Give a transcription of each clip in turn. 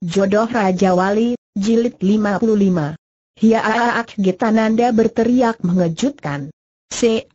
Jodoh Raja Wali, Jilid 55 Hiaaak Gitananda berteriak mengejutkan. Seet.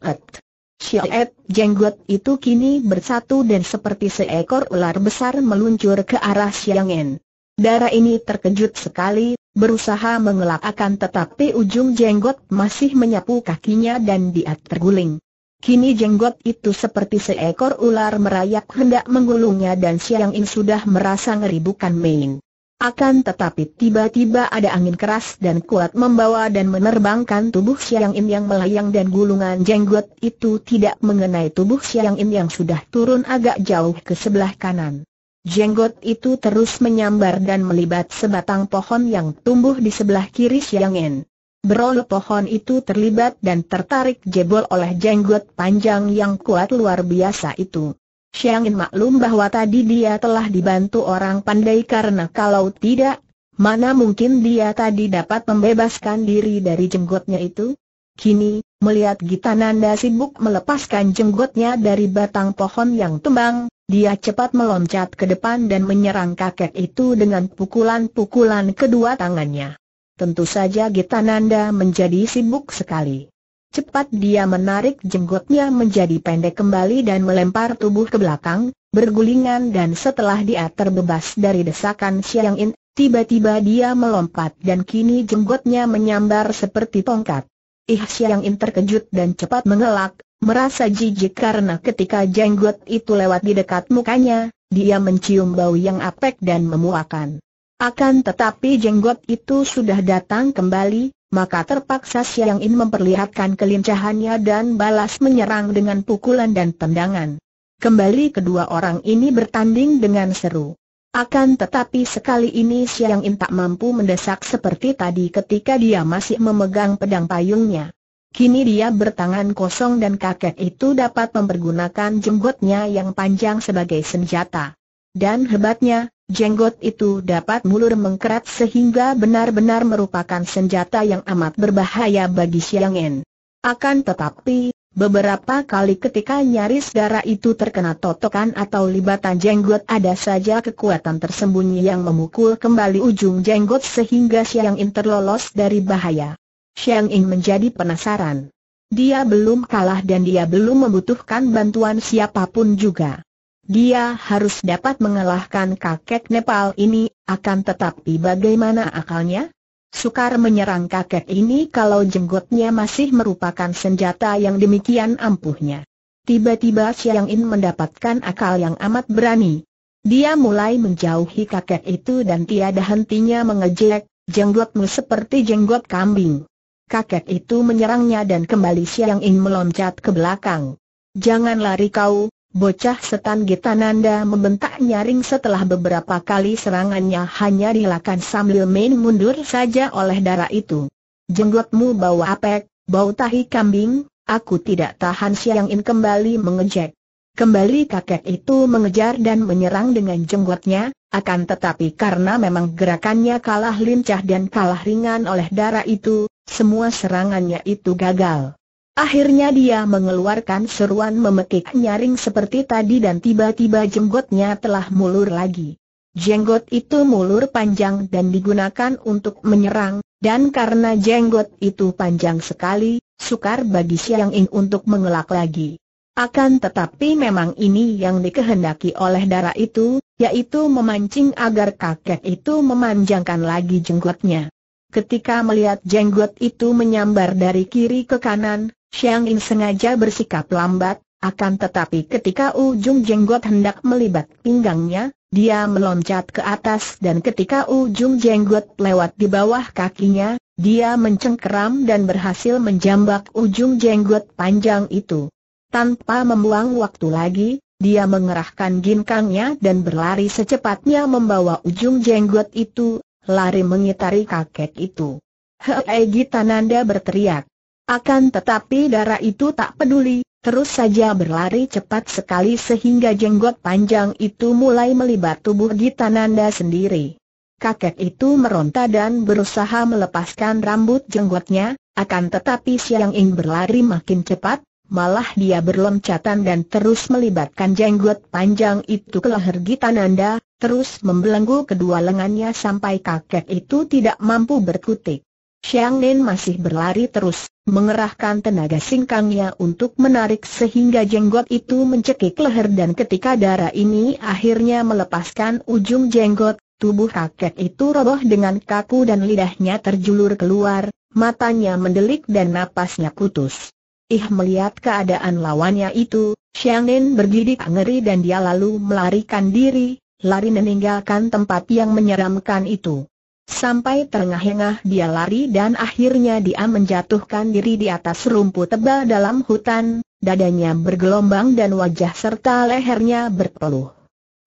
Seet jenggot itu kini bersatu dan seperti seekor ular besar meluncur ke arah Siang En. Dara ini terkejut sekali, berusaha mengelak akan tetapi ujung jenggot masih menyapu kakinya dan dia terguling. Kini jenggot itu seperti seekor ular merayap hendak menggulungnya dan Siang In sudah merasa ngeri bukan main. Akan tetapi tiba-tiba ada angin keras dan kuat membawa dan menerbangkan tubuh Siang Im yang melayang dan gulungan jenggot itu tidak mengenai tubuh Siang Im yang sudah turun agak jauh ke sebelah kanan. Jenggot itu terus menyambar dan melibat sebatang pohon yang tumbuh di sebelah kiri Siang Im. Berol pohon itu terlibat dan tertarik jebol oleh jenggot panjang yang kuat luar biasa itu. Xiang maklum bahwa tadi dia telah dibantu orang pandai karena kalau tidak, mana mungkin dia tadi dapat membebaskan diri dari jenggotnya itu? Kini, melihat Gitananda sibuk melepaskan jenggotnya dari batang pohon yang tumbang, dia cepat meloncat ke depan dan menyerang kakek itu dengan pukulan-pukulan kedua tangannya. Tentu saja Gitananda menjadi sibuk sekali. Cepat dia menarik jenggotnya menjadi pendek kembali dan melempar tubuh ke belakang, bergulingan dan setelah dia terbebas dari desakan Xiang In, tiba-tiba dia melompat dan kini jenggotnya menyambar seperti tongkat. Ih Xiang In terkejut dan cepat mengelak, merasa jijik karena ketika jenggot itu lewat di dekat mukanya, dia mencium bau yang apek dan memuakan. Akan tetapi jenggot itu sudah datang kembali, maka terpaksa Siang In memperlihatkan kelincahannya dan balas menyerang dengan pukulan dan tendangan. Kembali kedua orang ini bertanding dengan seru. Akan tetapi sekali ini Siang In tak mampu mendesak seperti tadi ketika dia masih memegang pedang payungnya. Kini dia bertangan kosong dan kakek itu dapat mempergunakan jenggotnya yang panjang sebagai senjata. Dan hebatnya, Jenggot itu dapat mulur mengkerat sehingga benar-benar merupakan senjata yang amat berbahaya bagi Xiang En. Akan tetapi, beberapa kali ketika nyaris darah itu terkena totokan atau libatan jenggot ada saja kekuatan tersembunyi yang memukul kembali ujung jenggot sehingga Xiang In terlolos dari bahaya. Xiang In menjadi penasaran. Dia belum kalah dan dia belum membutuhkan bantuan siapapun juga. Dia harus dapat mengalahkan kakek Nepal ini, akan tetapi bagaimana akalnya? Sukar menyerang kakek ini kalau jenggotnya masih merupakan senjata yang demikian ampuhnya. Tiba-tiba Siang In mendapatkan akal yang amat berani. Dia mulai menjauhi kakek itu dan tiada hentinya mengejek, jenggotmu seperti jenggot kambing. Kakek itu menyerangnya dan kembali Siang In meloncat ke belakang. Jangan lari kau, Bocah setan Gitananda membentak nyaring setelah beberapa kali serangannya hanya dilakukan sambil main mundur saja oleh darah itu. Jenggotmu bau apek, bau tahi kambing, aku tidak tahan Siang In kembali mengejek. Kembali kakek itu mengejar dan menyerang dengan jenggotnya, akan tetapi karena memang gerakannya kalah lincah dan kalah ringan oleh darah itu, semua serangannya itu gagal. Akhirnya dia mengeluarkan seruan memekik nyaring seperti tadi dan tiba-tiba jenggotnya telah mulur lagi. Jenggot itu mulur panjang dan digunakan untuk menyerang, dan karena jenggot itu panjang sekali, sukar bagi Siang Ing untuk mengelak lagi. Akan tetapi memang ini yang dikehendaki oleh darah itu, yaitu memancing agar kakek itu memanjangkan lagi jenggotnya. Ketika melihat jenggot itu menyambar dari kiri ke kanan, Xiang In sengaja bersikap lambat, akan tetapi ketika ujung jenggot hendak melibat pinggangnya, dia meloncat ke atas dan ketika ujung jenggot lewat di bawah kakinya, dia mencengkeram dan berhasil menjambak ujung jenggot panjang itu. Tanpa membuang waktu lagi, dia mengerahkan ginkangnya dan berlari secepatnya membawa ujung jenggot itu, lari mengitari kakek itu. Hei Gitananda berteriak. Akan tetapi darah itu tak peduli, terus saja berlari cepat sekali sehingga jenggot panjang itu mulai melibat tubuh Gitananda sendiri. Kakek itu meronta dan berusaha melepaskan rambut jenggotnya, akan tetapi Siang Ing berlari makin cepat, malah dia berloncatan dan terus melibatkan jenggot panjang itu ke leher Gitananda, terus membelenggu kedua lengannya sampai kakek itu tidak mampu berkutik. Xiang Nen masih berlari terus, mengerahkan tenaga singkangnya untuk menarik sehingga jenggot itu mencekik leher dan ketika darah ini akhirnya melepaskan ujung jenggot, tubuh kakek itu roboh dengan kaku dan lidahnya terjulur keluar, matanya mendelik dan napasnya putus. Ih melihat keadaan lawannya itu, Xiang Nen bergidik ngeri dan dia lalu melarikan diri, lari meninggalkan tempat yang menyeramkan itu. Sampai terengah-engah dia lari dan akhirnya dia menjatuhkan diri di atas rumput tebal dalam hutan, dadanya bergelombang dan wajah serta lehernya berpeluh.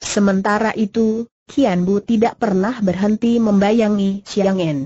Sementara itu, Kian Bu tidak pernah berhenti membayangi Xiang En.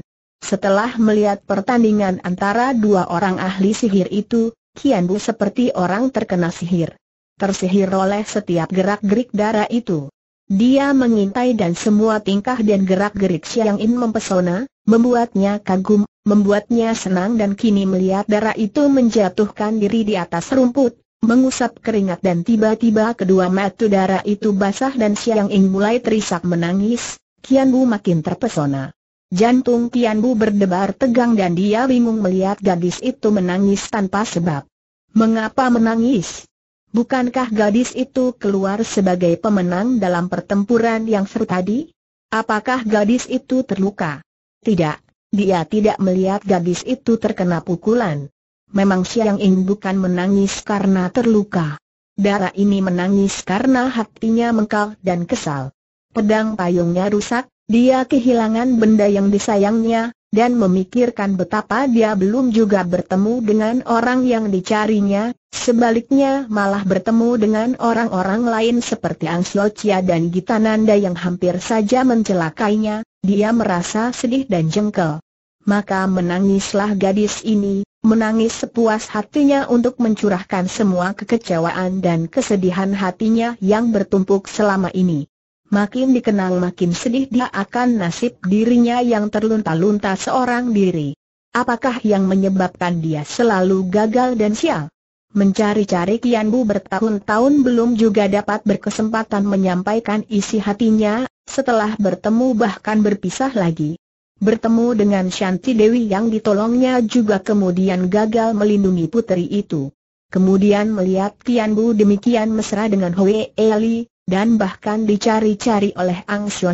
Setelah melihat pertandingan antara dua orang ahli sihir itu, Kian Bu seperti orang terkena sihir. Tersihir oleh setiap gerak-gerik darah itu. Dia mengintai dan semua tingkah dan gerak-gerik Siang In mempesona, membuatnya kagum, membuatnya senang dan kini melihat darah itu menjatuhkan diri di atas rumput, mengusap keringat dan tiba-tiba kedua mata darah itu basah dan siang In mulai terisak menangis, Kian Bu makin terpesona. Jantung Kian Bu berdebar tegang dan dia bingung melihat gadis itu menangis tanpa sebab. Mengapa menangis? Bukankah gadis itu keluar sebagai pemenang dalam pertempuran yang seru tadi? Apakah gadis itu terluka? Tidak, dia tidak melihat gadis itu terkena pukulan. Memang Siang In bukan menangis karena terluka. Darah ini menangis karena hatinya mengkal dan kesal. Pedang payungnya rusak, dia kehilangan benda yang disayangnya, dan memikirkan betapa dia belum juga bertemu dengan orang yang dicarinya, sebaliknya malah bertemu dengan orang-orang lain seperti Angslot Chia dan Gitananda yang hampir saja mencelakainya, dia merasa sedih dan jengkel. Maka menangislah gadis ini, menangis sepuas hatinya untuk mencurahkan semua kekecewaan dan kesedihan hatinya yang bertumpuk selama ini makin dikenal makin sedih dia akan nasib dirinya yang terlunta-lunta seorang diri. Apakah yang menyebabkan dia selalu gagal dan sial? Mencari-cari Kian Bu bertahun-tahun belum juga dapat berkesempatan menyampaikan isi hatinya, setelah bertemu bahkan berpisah lagi. Bertemu dengan Shanti Dewi yang ditolongnya juga kemudian gagal melindungi putri itu. Kemudian melihat Kian Bu demikian mesra dengan Hoi Eli, dan bahkan dicari-cari oleh Ang Sio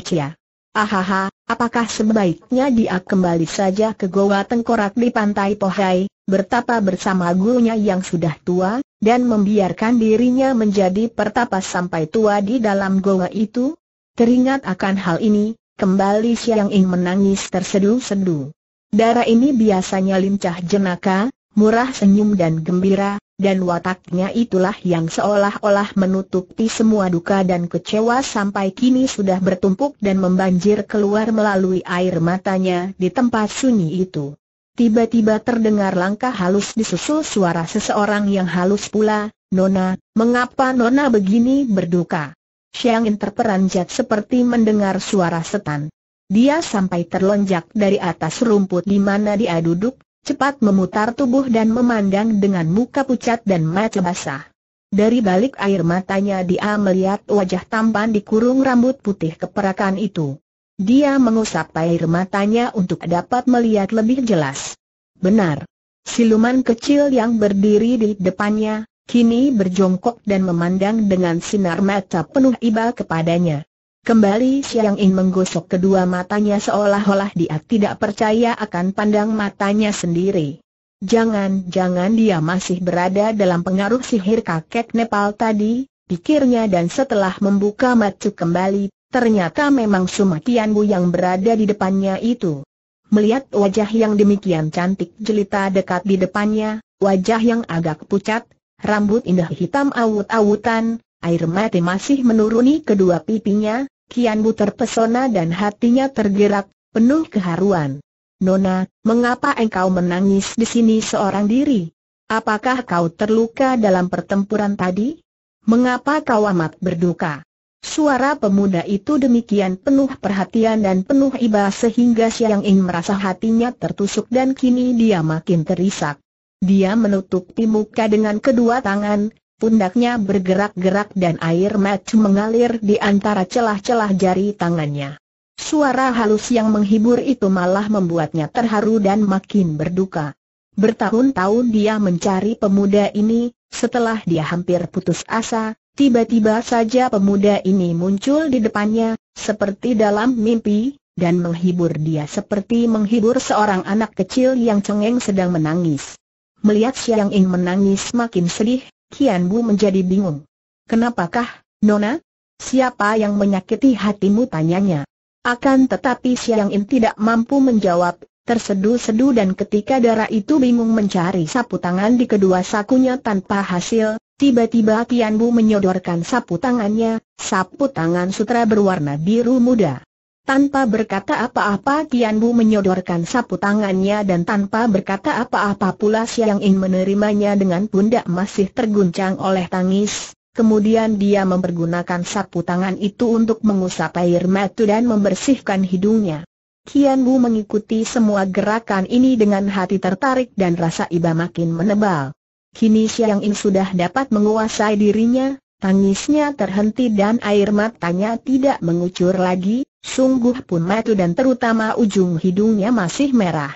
Ahaha, apakah sebaiknya dia kembali saja ke Goa Tengkorak di Pantai Pohai, bertapa bersama gurunya yang sudah tua, dan membiarkan dirinya menjadi pertapa sampai tua di dalam goa itu? Teringat akan hal ini, kembali Siang Ing menangis terseduh-seduh. Darah ini biasanya lincah jenaka, murah senyum dan gembira, dan wataknya itulah yang seolah-olah menutupi semua duka dan kecewa sampai kini sudah bertumpuk dan membanjir keluar melalui air matanya di tempat sunyi itu. Tiba-tiba terdengar langkah halus disusul suara seseorang yang halus pula, Nona, mengapa Nona begini berduka? Xiang terperanjat seperti mendengar suara setan. Dia sampai terlonjak dari atas rumput di mana dia duduk, cepat memutar tubuh dan memandang dengan muka pucat dan mata basah. Dari balik air matanya dia melihat wajah tampan dikurung rambut putih keperakan itu. Dia mengusap air matanya untuk dapat melihat lebih jelas. Benar. Siluman kecil yang berdiri di depannya, kini berjongkok dan memandang dengan sinar mata penuh iba kepadanya. Kembali Siang In menggosok kedua matanya seolah-olah dia tidak percaya akan pandang matanya sendiri. Jangan-jangan dia masih berada dalam pengaruh sihir kakek Nepal tadi, pikirnya dan setelah membuka matu kembali, ternyata memang Bu yang berada di depannya itu. Melihat wajah yang demikian cantik jelita dekat di depannya, wajah yang agak pucat, rambut indah hitam awut-awutan, Air mati masih menuruni kedua pipinya, Kian Bu terpesona dan hatinya tergerak, penuh keharuan. Nona, mengapa engkau menangis di sini seorang diri? Apakah kau terluka dalam pertempuran tadi? Mengapa kau amat berduka? Suara pemuda itu demikian penuh perhatian dan penuh iba sehingga Siang Ing merasa hatinya tertusuk dan kini dia makin terisak. Dia menutupi muka dengan kedua tangan, pundaknya bergerak-gerak dan air mata mengalir di antara celah-celah jari tangannya. Suara halus yang menghibur itu malah membuatnya terharu dan makin berduka. Bertahun-tahun dia mencari pemuda ini, setelah dia hampir putus asa, tiba-tiba saja pemuda ini muncul di depannya, seperti dalam mimpi, dan menghibur dia seperti menghibur seorang anak kecil yang cengeng sedang menangis. Melihat Xiang Ying menangis makin sedih, Kian Bu menjadi bingung. Kenapakah, Nona? Siapa yang menyakiti hatimu tanyanya. Akan tetapi Siang In tidak mampu menjawab, tersedu-sedu dan ketika darah itu bingung mencari sapu tangan di kedua sakunya tanpa hasil, tiba-tiba Kian Bu menyodorkan sapu tangannya, sapu tangan sutra berwarna biru muda. Tanpa berkata apa-apa Kian Bu menyodorkan sapu tangannya dan tanpa berkata apa-apa pula Siang In menerimanya dengan pundak masih terguncang oleh tangis. Kemudian dia mempergunakan sapu tangan itu untuk mengusap air mata dan membersihkan hidungnya. Kian Bu mengikuti semua gerakan ini dengan hati tertarik dan rasa iba makin menebal. Kini Siang In sudah dapat menguasai dirinya, tangisnya terhenti dan air matanya tidak mengucur lagi, Sungguh pun matu dan terutama ujung hidungnya masih merah.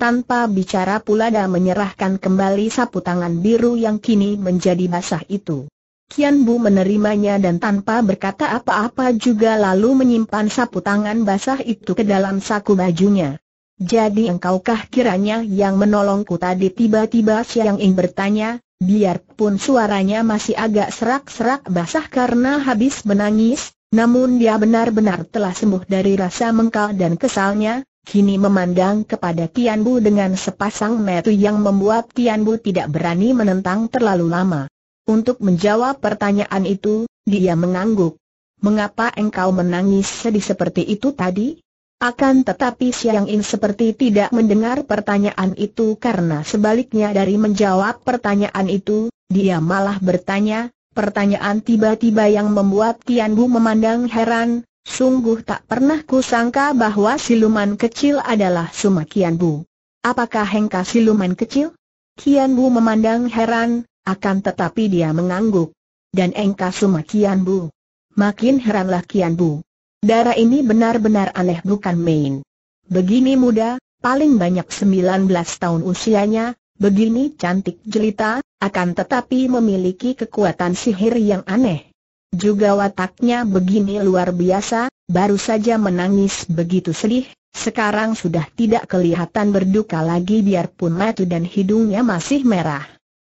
Tanpa bicara pula dia menyerahkan kembali sapu tangan biru yang kini menjadi basah itu. Kian Bu menerimanya dan tanpa berkata apa-apa juga lalu menyimpan sapu tangan basah itu ke dalam saku bajunya. Jadi engkaukah kiranya yang menolongku tadi tiba-tiba Siang Ing bertanya, biarpun suaranya masih agak serak-serak basah karena habis menangis, namun dia benar-benar telah sembuh dari rasa mengkal dan kesalnya, kini memandang kepada Tian Bu dengan sepasang metu yang membuat Tian Bu tidak berani menentang terlalu lama. Untuk menjawab pertanyaan itu, dia mengangguk. Mengapa engkau menangis sedih seperti itu tadi? Akan tetapi Siang In seperti tidak mendengar pertanyaan itu karena sebaliknya dari menjawab pertanyaan itu, dia malah bertanya, pertanyaan tiba-tiba yang membuat Tian Bu memandang heran, sungguh tak pernah kusangka bahwa siluman kecil adalah Suma Tian Bu. Apakah Hengka siluman kecil? Kian Bu memandang heran, akan tetapi dia mengangguk. Dan Engka Suma Tian Bu. Makin heranlah Kian Bu. Darah ini benar-benar aneh bukan main. Begini muda, paling banyak 19 tahun usianya, begini cantik jelita, akan tetapi memiliki kekuatan sihir yang aneh. Juga wataknya begini luar biasa, baru saja menangis begitu sedih, sekarang sudah tidak kelihatan berduka lagi biarpun mata dan hidungnya masih merah.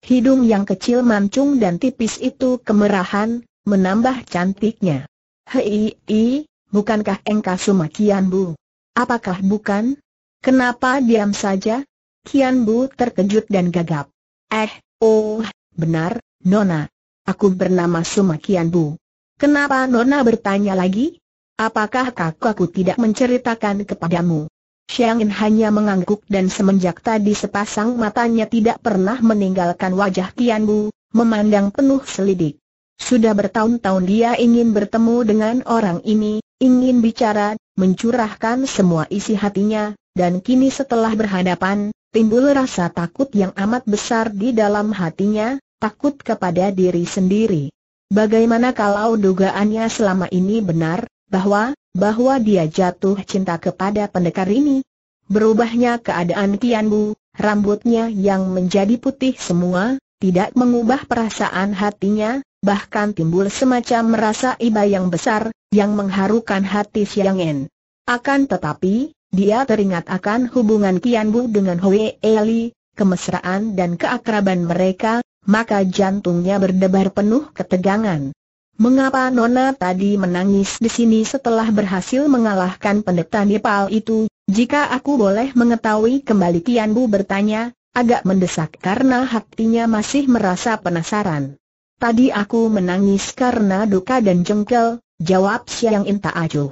Hidung yang kecil mancung dan tipis itu kemerahan, menambah cantiknya. Hei, hei, bukankah engkau Suma Kian Bu? Apakah bukan? Kenapa diam saja? Kian Bu terkejut dan gagap. Eh, Oh, benar, Nona. Aku bernama Sumakian Bu. Kenapa Nona bertanya lagi? Apakah kakakku tidak menceritakan kepadamu? Xiangin hanya mengangguk dan semenjak tadi sepasang matanya tidak pernah meninggalkan wajah Tian Bu, memandang penuh selidik. Sudah bertahun-tahun dia ingin bertemu dengan orang ini, ingin bicara, mencurahkan semua isi hatinya, dan kini setelah berhadapan, timbul rasa takut yang amat besar di dalam hatinya, takut kepada diri sendiri. Bagaimana kalau dugaannya selama ini benar, bahwa, bahwa dia jatuh cinta kepada pendekar ini? Berubahnya keadaan Kianbu, rambutnya yang menjadi putih semua, tidak mengubah perasaan hatinya, bahkan timbul semacam merasa iba yang besar, yang mengharukan hati Siang En. Akan tetapi, dia teringat akan hubungan Kian Bu dengan Hwee Eli, kemesraan dan keakraban mereka, maka jantungnya berdebar penuh ketegangan. Mengapa Nona tadi menangis di sini setelah berhasil mengalahkan pendeta Nepal itu? Jika aku boleh mengetahui kembali Kian Bu bertanya, agak mendesak karena hatinya masih merasa penasaran. Tadi aku menangis karena duka dan jengkel, jawab Siang Inta Acuh.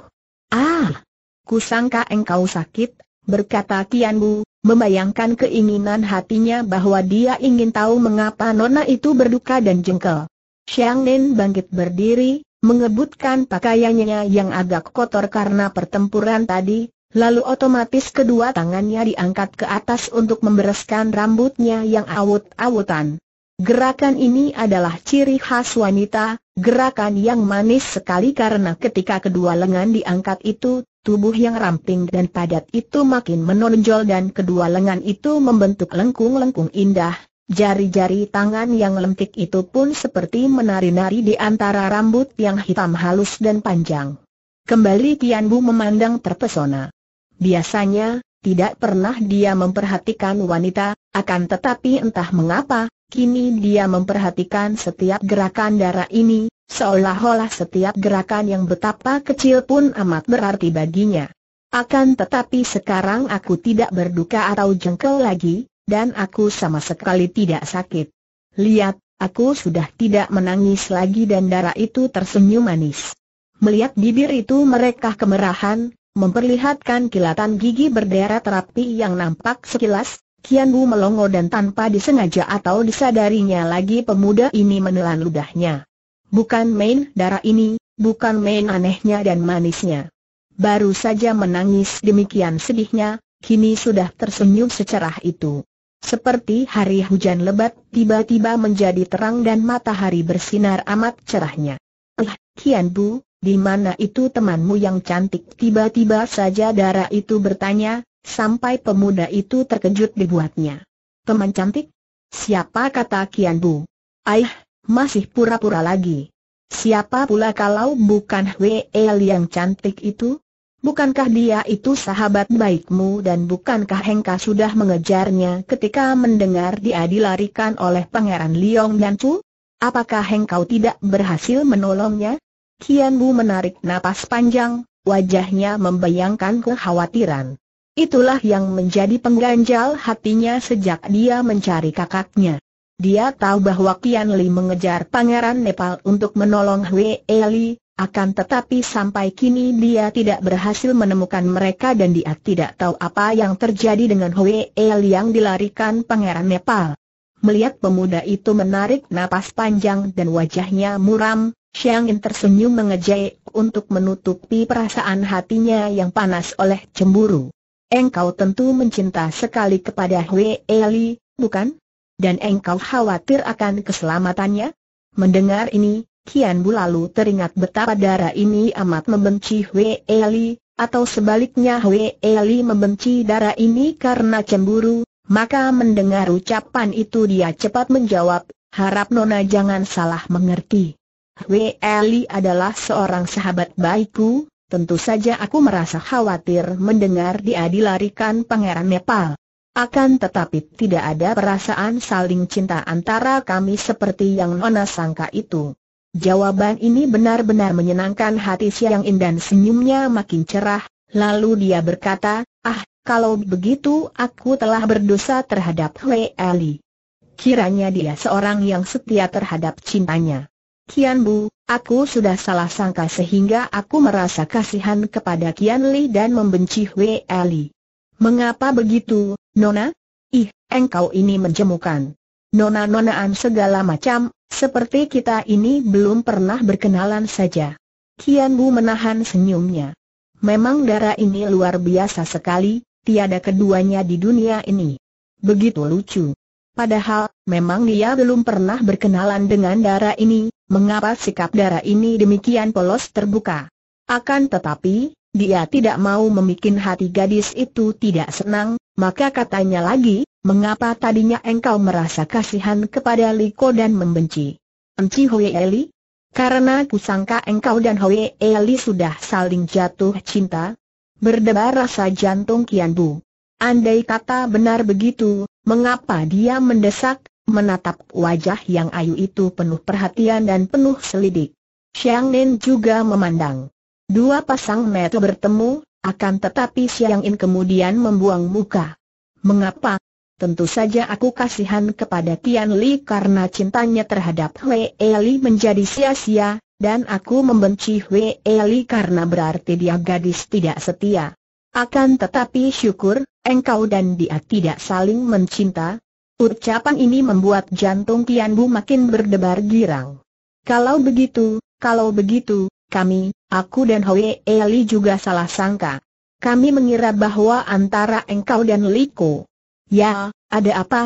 Ah, Kusangka engkau sakit, berkata Bu, membayangkan keinginan hatinya bahwa dia ingin tahu mengapa nona itu berduka dan jengkel. Xiang Nen bangkit berdiri, mengebutkan pakaiannya yang agak kotor karena pertempuran tadi, lalu otomatis kedua tangannya diangkat ke atas untuk membereskan rambutnya yang awut-awutan. Gerakan ini adalah ciri khas wanita, gerakan yang manis sekali karena ketika kedua lengan diangkat itu Tubuh yang ramping dan padat itu makin menonjol dan kedua lengan itu membentuk lengkung-lengkung indah. Jari-jari tangan yang lentik itu pun seperti menari-nari di antara rambut yang hitam halus dan panjang. Kembali Tian Bu memandang terpesona. Biasanya, tidak pernah dia memperhatikan wanita, akan tetapi entah mengapa, Kini dia memperhatikan setiap gerakan darah ini, seolah-olah setiap gerakan yang betapa kecil pun amat berarti baginya. Akan tetapi sekarang aku tidak berduka atau jengkel lagi, dan aku sama sekali tidak sakit. Lihat, aku sudah tidak menangis lagi dan darah itu tersenyum manis. Melihat bibir itu mereka kemerahan, memperlihatkan kilatan gigi berderet rapi yang nampak sekilas, Kian Wu melongo dan tanpa disengaja atau disadarinya lagi pemuda ini menelan ludahnya. Bukan main darah ini, bukan main anehnya dan manisnya. Baru saja menangis demikian sedihnya, kini sudah tersenyum secerah itu. Seperti hari hujan lebat tiba-tiba menjadi terang dan matahari bersinar amat cerahnya. Eh, ah, Kian Bu, di mana itu temanmu yang cantik? Tiba-tiba saja darah itu bertanya, Sampai pemuda itu terkejut dibuatnya. Teman cantik? Siapa kata Kian Bu? Aih, masih pura-pura lagi. Siapa pula kalau bukan Hwee yang cantik itu? Bukankah dia itu sahabat baikmu dan bukankah Hengka sudah mengejarnya ketika mendengar dia dilarikan oleh Pangeran Liong Chu? Apakah Hengkau tidak berhasil menolongnya? Kian Bu menarik napas panjang, wajahnya membayangkan kekhawatiran. Itulah yang menjadi pengganjal hatinya sejak dia mencari kakaknya. Dia tahu bahwa Kian Li mengejar pangeran Nepal untuk menolong Hwee Eli, akan tetapi sampai kini dia tidak berhasil menemukan mereka dan dia tidak tahu apa yang terjadi dengan Hwee Eli yang dilarikan pangeran Nepal. Melihat pemuda itu menarik napas panjang dan wajahnya muram, Xiang Yin tersenyum mengejek untuk menutupi perasaan hatinya yang panas oleh cemburu engkau tentu mencinta sekali kepada Hui Eli, bukan? Dan engkau khawatir akan keselamatannya? Mendengar ini, Kian Bu lalu teringat betapa darah ini amat membenci Hui Eli, atau sebaliknya Hui Eli membenci darah ini karena cemburu, maka mendengar ucapan itu dia cepat menjawab, harap Nona jangan salah mengerti. Hui Eli adalah seorang sahabat baikku, Tentu saja aku merasa khawatir mendengar dia dilarikan Pangeran Nepal. Akan tetapi tidak ada perasaan saling cinta antara kami seperti yang Nona sangka itu. Jawaban ini benar-benar menyenangkan hati Siang Indan senyumnya makin cerah, lalu dia berkata, ah, kalau begitu aku telah berdosa terhadap Hui Ali. Kiranya dia seorang yang setia terhadap cintanya. Kian Bu, aku sudah salah sangka sehingga aku merasa kasihan kepada Kian Li dan membenci Wei Li. Mengapa begitu, Nona? Ih, engkau ini menjemukan. Nona-nonaan segala macam, seperti kita ini belum pernah berkenalan saja. Kian Bu menahan senyumnya. Memang darah ini luar biasa sekali, tiada keduanya di dunia ini. Begitu lucu. Padahal, memang dia belum pernah berkenalan dengan darah ini, mengapa sikap darah ini demikian polos terbuka. Akan tetapi, dia tidak mau membuat hati gadis itu tidak senang, maka katanya lagi, mengapa tadinya engkau merasa kasihan kepada Liko dan membenci? Enci Hoi Eli? Karena kusangka engkau dan Hoi Eli sudah saling jatuh cinta? Berdebar rasa jantung Kian Bu. Andai kata benar begitu, Mengapa dia mendesak, menatap wajah yang ayu itu penuh perhatian dan penuh selidik. Xiang Nen juga memandang. Dua pasang mata bertemu, akan tetapi Xiang In kemudian membuang muka. Mengapa? Tentu saja aku kasihan kepada Tian Li karena cintanya terhadap Wei Eli menjadi sia-sia, dan aku membenci Wei Eli karena berarti dia gadis tidak setia. Akan tetapi syukur, engkau dan dia tidak saling mencinta? Ucapan ini membuat jantung Tian Bu makin berdebar girang. Kalau begitu, kalau begitu, kami, aku dan Hoi Eli juga salah sangka. Kami mengira bahwa antara engkau dan Liko. Ya, ada apa?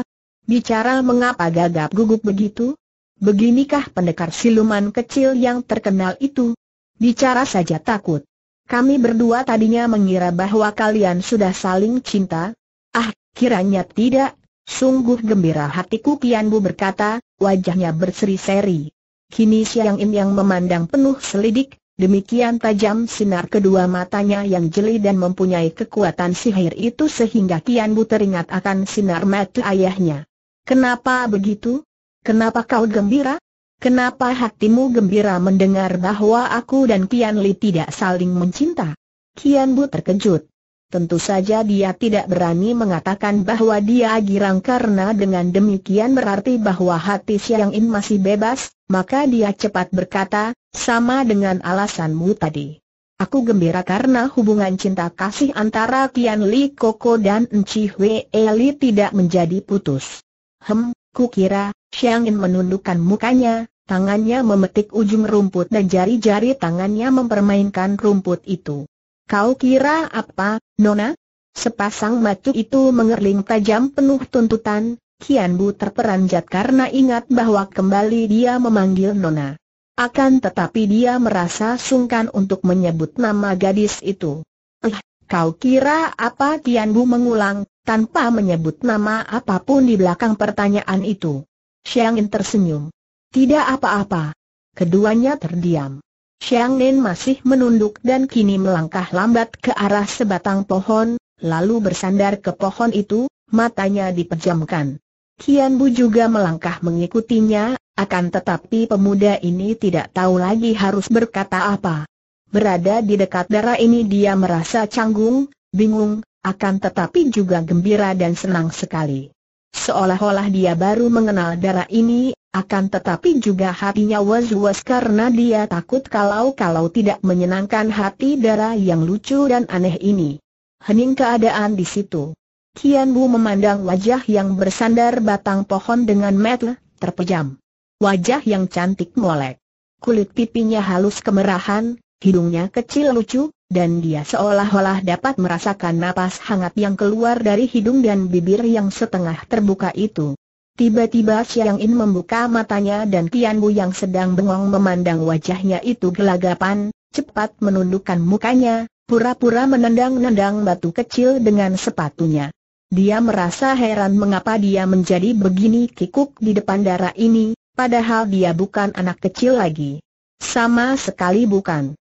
Bicara mengapa gagap gugup begitu? Beginikah pendekar siluman kecil yang terkenal itu? Bicara saja takut. Kami berdua tadinya mengira bahwa kalian sudah saling cinta. Ah, kiranya tidak. Sungguh gembira hatiku Kianbu berkata, wajahnya berseri-seri. Kini Siang Im yang memandang penuh selidik, demikian tajam sinar kedua matanya yang jeli dan mempunyai kekuatan sihir itu sehingga Kianbu teringat akan sinar mata ayahnya. Kenapa begitu? Kenapa kau gembira? Kenapa hatimu gembira mendengar bahwa aku dan Kian Li tidak saling mencinta? Kian Bu terkejut. Tentu saja dia tidak berani mengatakan bahwa dia girang karena dengan demikian berarti bahwa hati Siang In masih bebas, maka dia cepat berkata, sama dengan alasanmu tadi. Aku gembira karena hubungan cinta kasih antara Kian Li Koko dan Nci Wei Li tidak menjadi putus. Hem, kukira, Xiang Yin menundukkan mukanya, tangannya memetik ujung rumput dan jari-jari tangannya mempermainkan rumput itu. Kau kira apa, Nona? Sepasang mata itu mengerling tajam penuh tuntutan, Kian Bu terperanjat karena ingat bahwa kembali dia memanggil Nona. Akan tetapi dia merasa sungkan untuk menyebut nama gadis itu. Eh, kau kira apa Kian Bu mengulang, tanpa menyebut nama apapun di belakang pertanyaan itu. Xiang In tersenyum. Tidak apa-apa. Keduanya terdiam. Xiang Nen masih menunduk dan kini melangkah lambat ke arah sebatang pohon, lalu bersandar ke pohon itu, matanya dipejamkan. Qian Bu juga melangkah mengikutinya, akan tetapi pemuda ini tidak tahu lagi harus berkata apa. Berada di dekat darah ini dia merasa canggung, bingung, akan tetapi juga gembira dan senang sekali. Seolah-olah dia baru mengenal darah ini, akan tetapi juga hatinya was-was karena dia takut kalau-kalau tidak menyenangkan hati darah yang lucu dan aneh ini. Hening keadaan di situ. Kian Bu memandang wajah yang bersandar batang pohon dengan mata terpejam. Wajah yang cantik molek. Kulit pipinya halus kemerahan, hidungnya kecil lucu, dan dia seolah-olah dapat merasakan napas hangat yang keluar dari hidung dan bibir yang setengah terbuka itu. Tiba-tiba Xiang In membuka matanya dan Tian Bu yang sedang bengong memandang wajahnya itu gelagapan, cepat menundukkan mukanya, pura-pura menendang-nendang batu kecil dengan sepatunya. Dia merasa heran mengapa dia menjadi begini kikuk di depan darah ini, padahal dia bukan anak kecil lagi. Sama sekali bukan.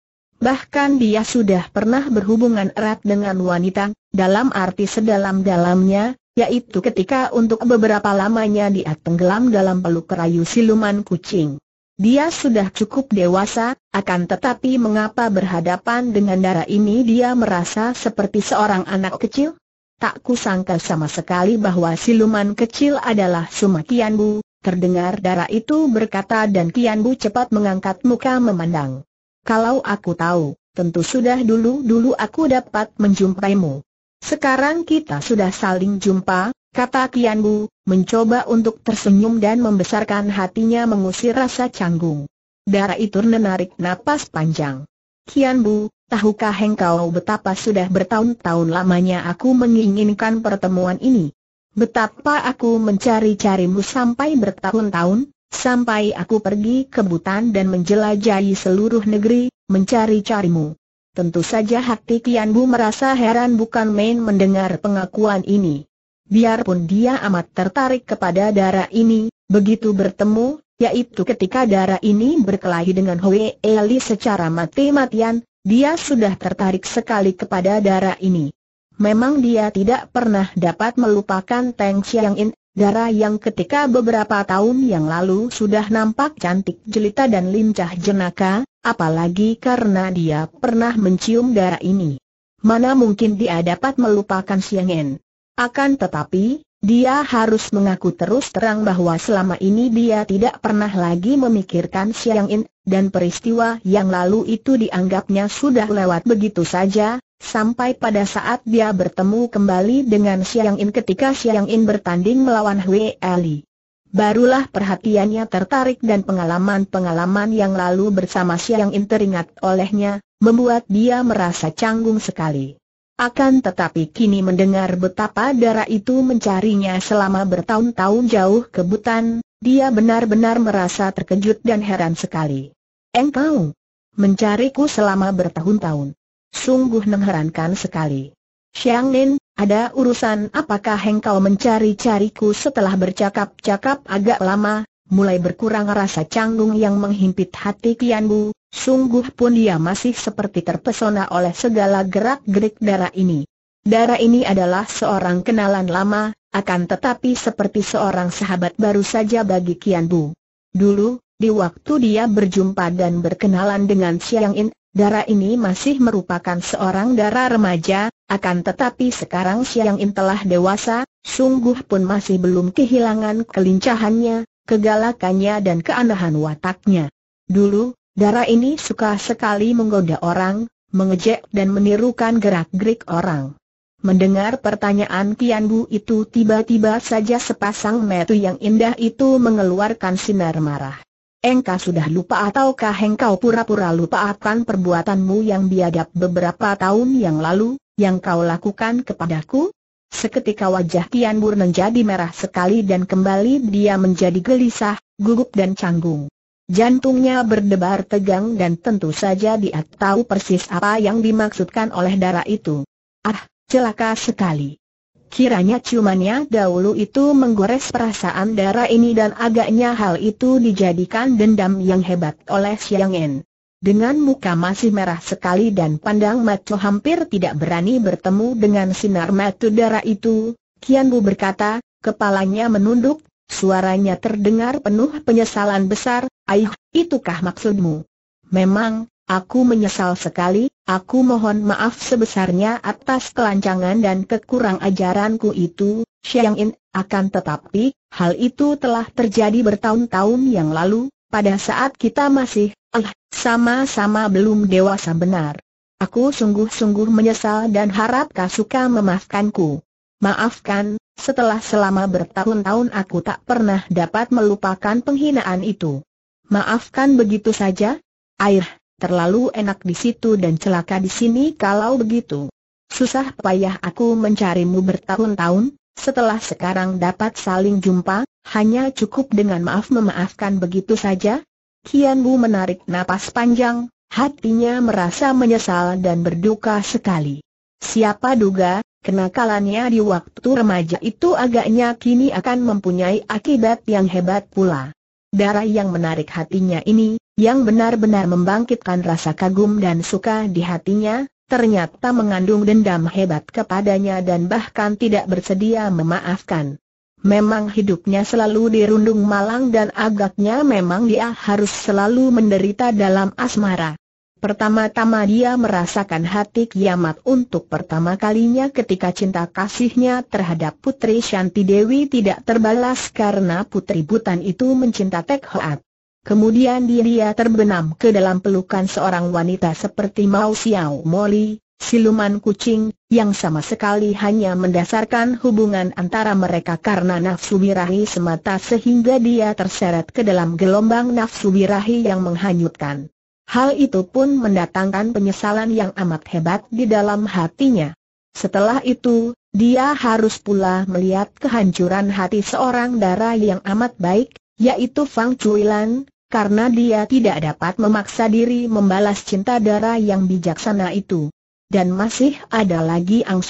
Bahkan dia sudah pernah berhubungan erat dengan wanita, dalam arti sedalam-dalamnya, yaitu ketika untuk beberapa lamanya dia tenggelam dalam peluk rayu siluman kucing. Dia sudah cukup dewasa, akan tetapi mengapa berhadapan dengan darah ini dia merasa seperti seorang anak kecil? Tak kusangka sama sekali bahwa siluman kecil adalah Suma Kianbu, terdengar darah itu berkata dan Kianbu cepat mengangkat muka memandang. Kalau aku tahu, tentu sudah dulu-dulu aku dapat menjumpaimu. Sekarang kita sudah saling jumpa, kata Kian Bu, mencoba untuk tersenyum dan membesarkan hatinya mengusir rasa canggung. Darah itu menarik napas panjang. Kian Bu, tahukah engkau betapa sudah bertahun-tahun lamanya aku menginginkan pertemuan ini? Betapa aku mencari-carimu sampai bertahun-tahun? Sampai aku pergi ke Butan dan menjelajahi seluruh negeri, mencari-carimu. Tentu saja hati Kian Bu merasa heran bukan main mendengar pengakuan ini. Biarpun dia amat tertarik kepada darah ini, begitu bertemu, yaitu ketika darah ini berkelahi dengan Hwee Eli secara mati-matian, dia sudah tertarik sekali kepada darah ini. Memang dia tidak pernah dapat melupakan Teng yang In, Darah yang ketika beberapa tahun yang lalu sudah nampak cantik jelita dan lincah jenaka, apalagi karena dia pernah mencium darah ini. Mana mungkin dia dapat melupakan Siangen. Akan tetapi, dia harus mengaku terus terang bahwa selama ini dia tidak pernah lagi memikirkan Siang In, dan peristiwa yang lalu itu dianggapnya sudah lewat begitu saja, sampai pada saat dia bertemu kembali dengan Siang In ketika Siang In bertanding melawan Hui Ali. Barulah perhatiannya tertarik dan pengalaman-pengalaman yang lalu bersama Siang In teringat olehnya, membuat dia merasa canggung sekali. Akan tetapi kini mendengar betapa darah itu mencarinya selama bertahun-tahun jauh ke butan, dia benar-benar merasa terkejut dan heran sekali. Engkau mencariku selama bertahun-tahun. Sungguh mengherankan sekali. Xiang Nin, ada urusan apakah engkau mencari-cariku setelah bercakap-cakap agak lama, mulai berkurang rasa canggung yang menghimpit hati Kian Bu, sungguh pun dia masih seperti terpesona oleh segala gerak-gerik darah ini. Darah ini adalah seorang kenalan lama, akan tetapi seperti seorang sahabat baru saja bagi Kian Bu. Dulu, di waktu dia berjumpa dan berkenalan dengan Siang In, darah ini masih merupakan seorang darah remaja, akan tetapi sekarang Siang In telah dewasa, sungguh pun masih belum kehilangan kelincahannya, kegalakannya dan keanehan wataknya. Dulu, darah ini suka sekali menggoda orang, mengejek dan menirukan gerak-gerik orang. Mendengar pertanyaan Kian Bu itu tiba-tiba saja sepasang metu yang indah itu mengeluarkan sinar marah. Engkau sudah lupa ataukah engkau pura-pura lupa akan perbuatanmu yang biadab beberapa tahun yang lalu, yang kau lakukan kepadaku? Seketika wajah Tian Bur menjadi merah sekali dan kembali dia menjadi gelisah, gugup dan canggung. Jantungnya berdebar tegang dan tentu saja dia tahu persis apa yang dimaksudkan oleh darah itu. Ah, celaka sekali. Kiranya ciumannya dahulu itu menggores perasaan darah ini dan agaknya hal itu dijadikan dendam yang hebat oleh Xiang En dengan muka masih merah sekali dan pandang Macu hampir tidak berani bertemu dengan sinar mata darah itu, Kian Bu berkata, kepalanya menunduk, suaranya terdengar penuh penyesalan besar, Ayuh, itukah maksudmu? Memang, aku menyesal sekali, aku mohon maaf sebesarnya atas kelancangan dan kekurang ajaranku itu, Xiang In, akan tetapi, hal itu telah terjadi bertahun-tahun yang lalu, pada saat kita masih Eh, sama-sama belum dewasa benar. Aku sungguh-sungguh menyesal dan harap kau suka memaafkanku. Maafkan, setelah selama bertahun-tahun aku tak pernah dapat melupakan penghinaan itu. Maafkan begitu saja? Air, terlalu enak di situ dan celaka di sini kalau begitu. Susah payah aku mencarimu bertahun-tahun, setelah sekarang dapat saling jumpa, hanya cukup dengan maaf memaafkan begitu saja? Kian Bu menarik napas panjang, hatinya merasa menyesal dan berduka sekali. Siapa duga, kenakalannya di waktu remaja itu agaknya kini akan mempunyai akibat yang hebat pula. Darah yang menarik hatinya ini, yang benar-benar membangkitkan rasa kagum dan suka di hatinya, ternyata mengandung dendam hebat kepadanya dan bahkan tidak bersedia memaafkan. Memang hidupnya selalu dirundung malang dan agaknya memang dia harus selalu menderita dalam asmara. Pertama-tama dia merasakan hati kiamat untuk pertama kalinya ketika cinta kasihnya terhadap Putri Shanti Dewi tidak terbalas karena Putri Butan itu mencinta Tek Hoat. Kemudian dia terbenam ke dalam pelukan seorang wanita seperti Mao Xiao Moli, Siluman kucing, yang sama sekali hanya mendasarkan hubungan antara mereka karena nafsu birahi semata sehingga dia terseret ke dalam gelombang nafsu birahi yang menghanyutkan. Hal itu pun mendatangkan penyesalan yang amat hebat di dalam hatinya. Setelah itu, dia harus pula melihat kehancuran hati seorang darah yang amat baik, yaitu Fang Cuilan, karena dia tidak dapat memaksa diri membalas cinta darah yang bijaksana itu. Dan masih ada lagi Ang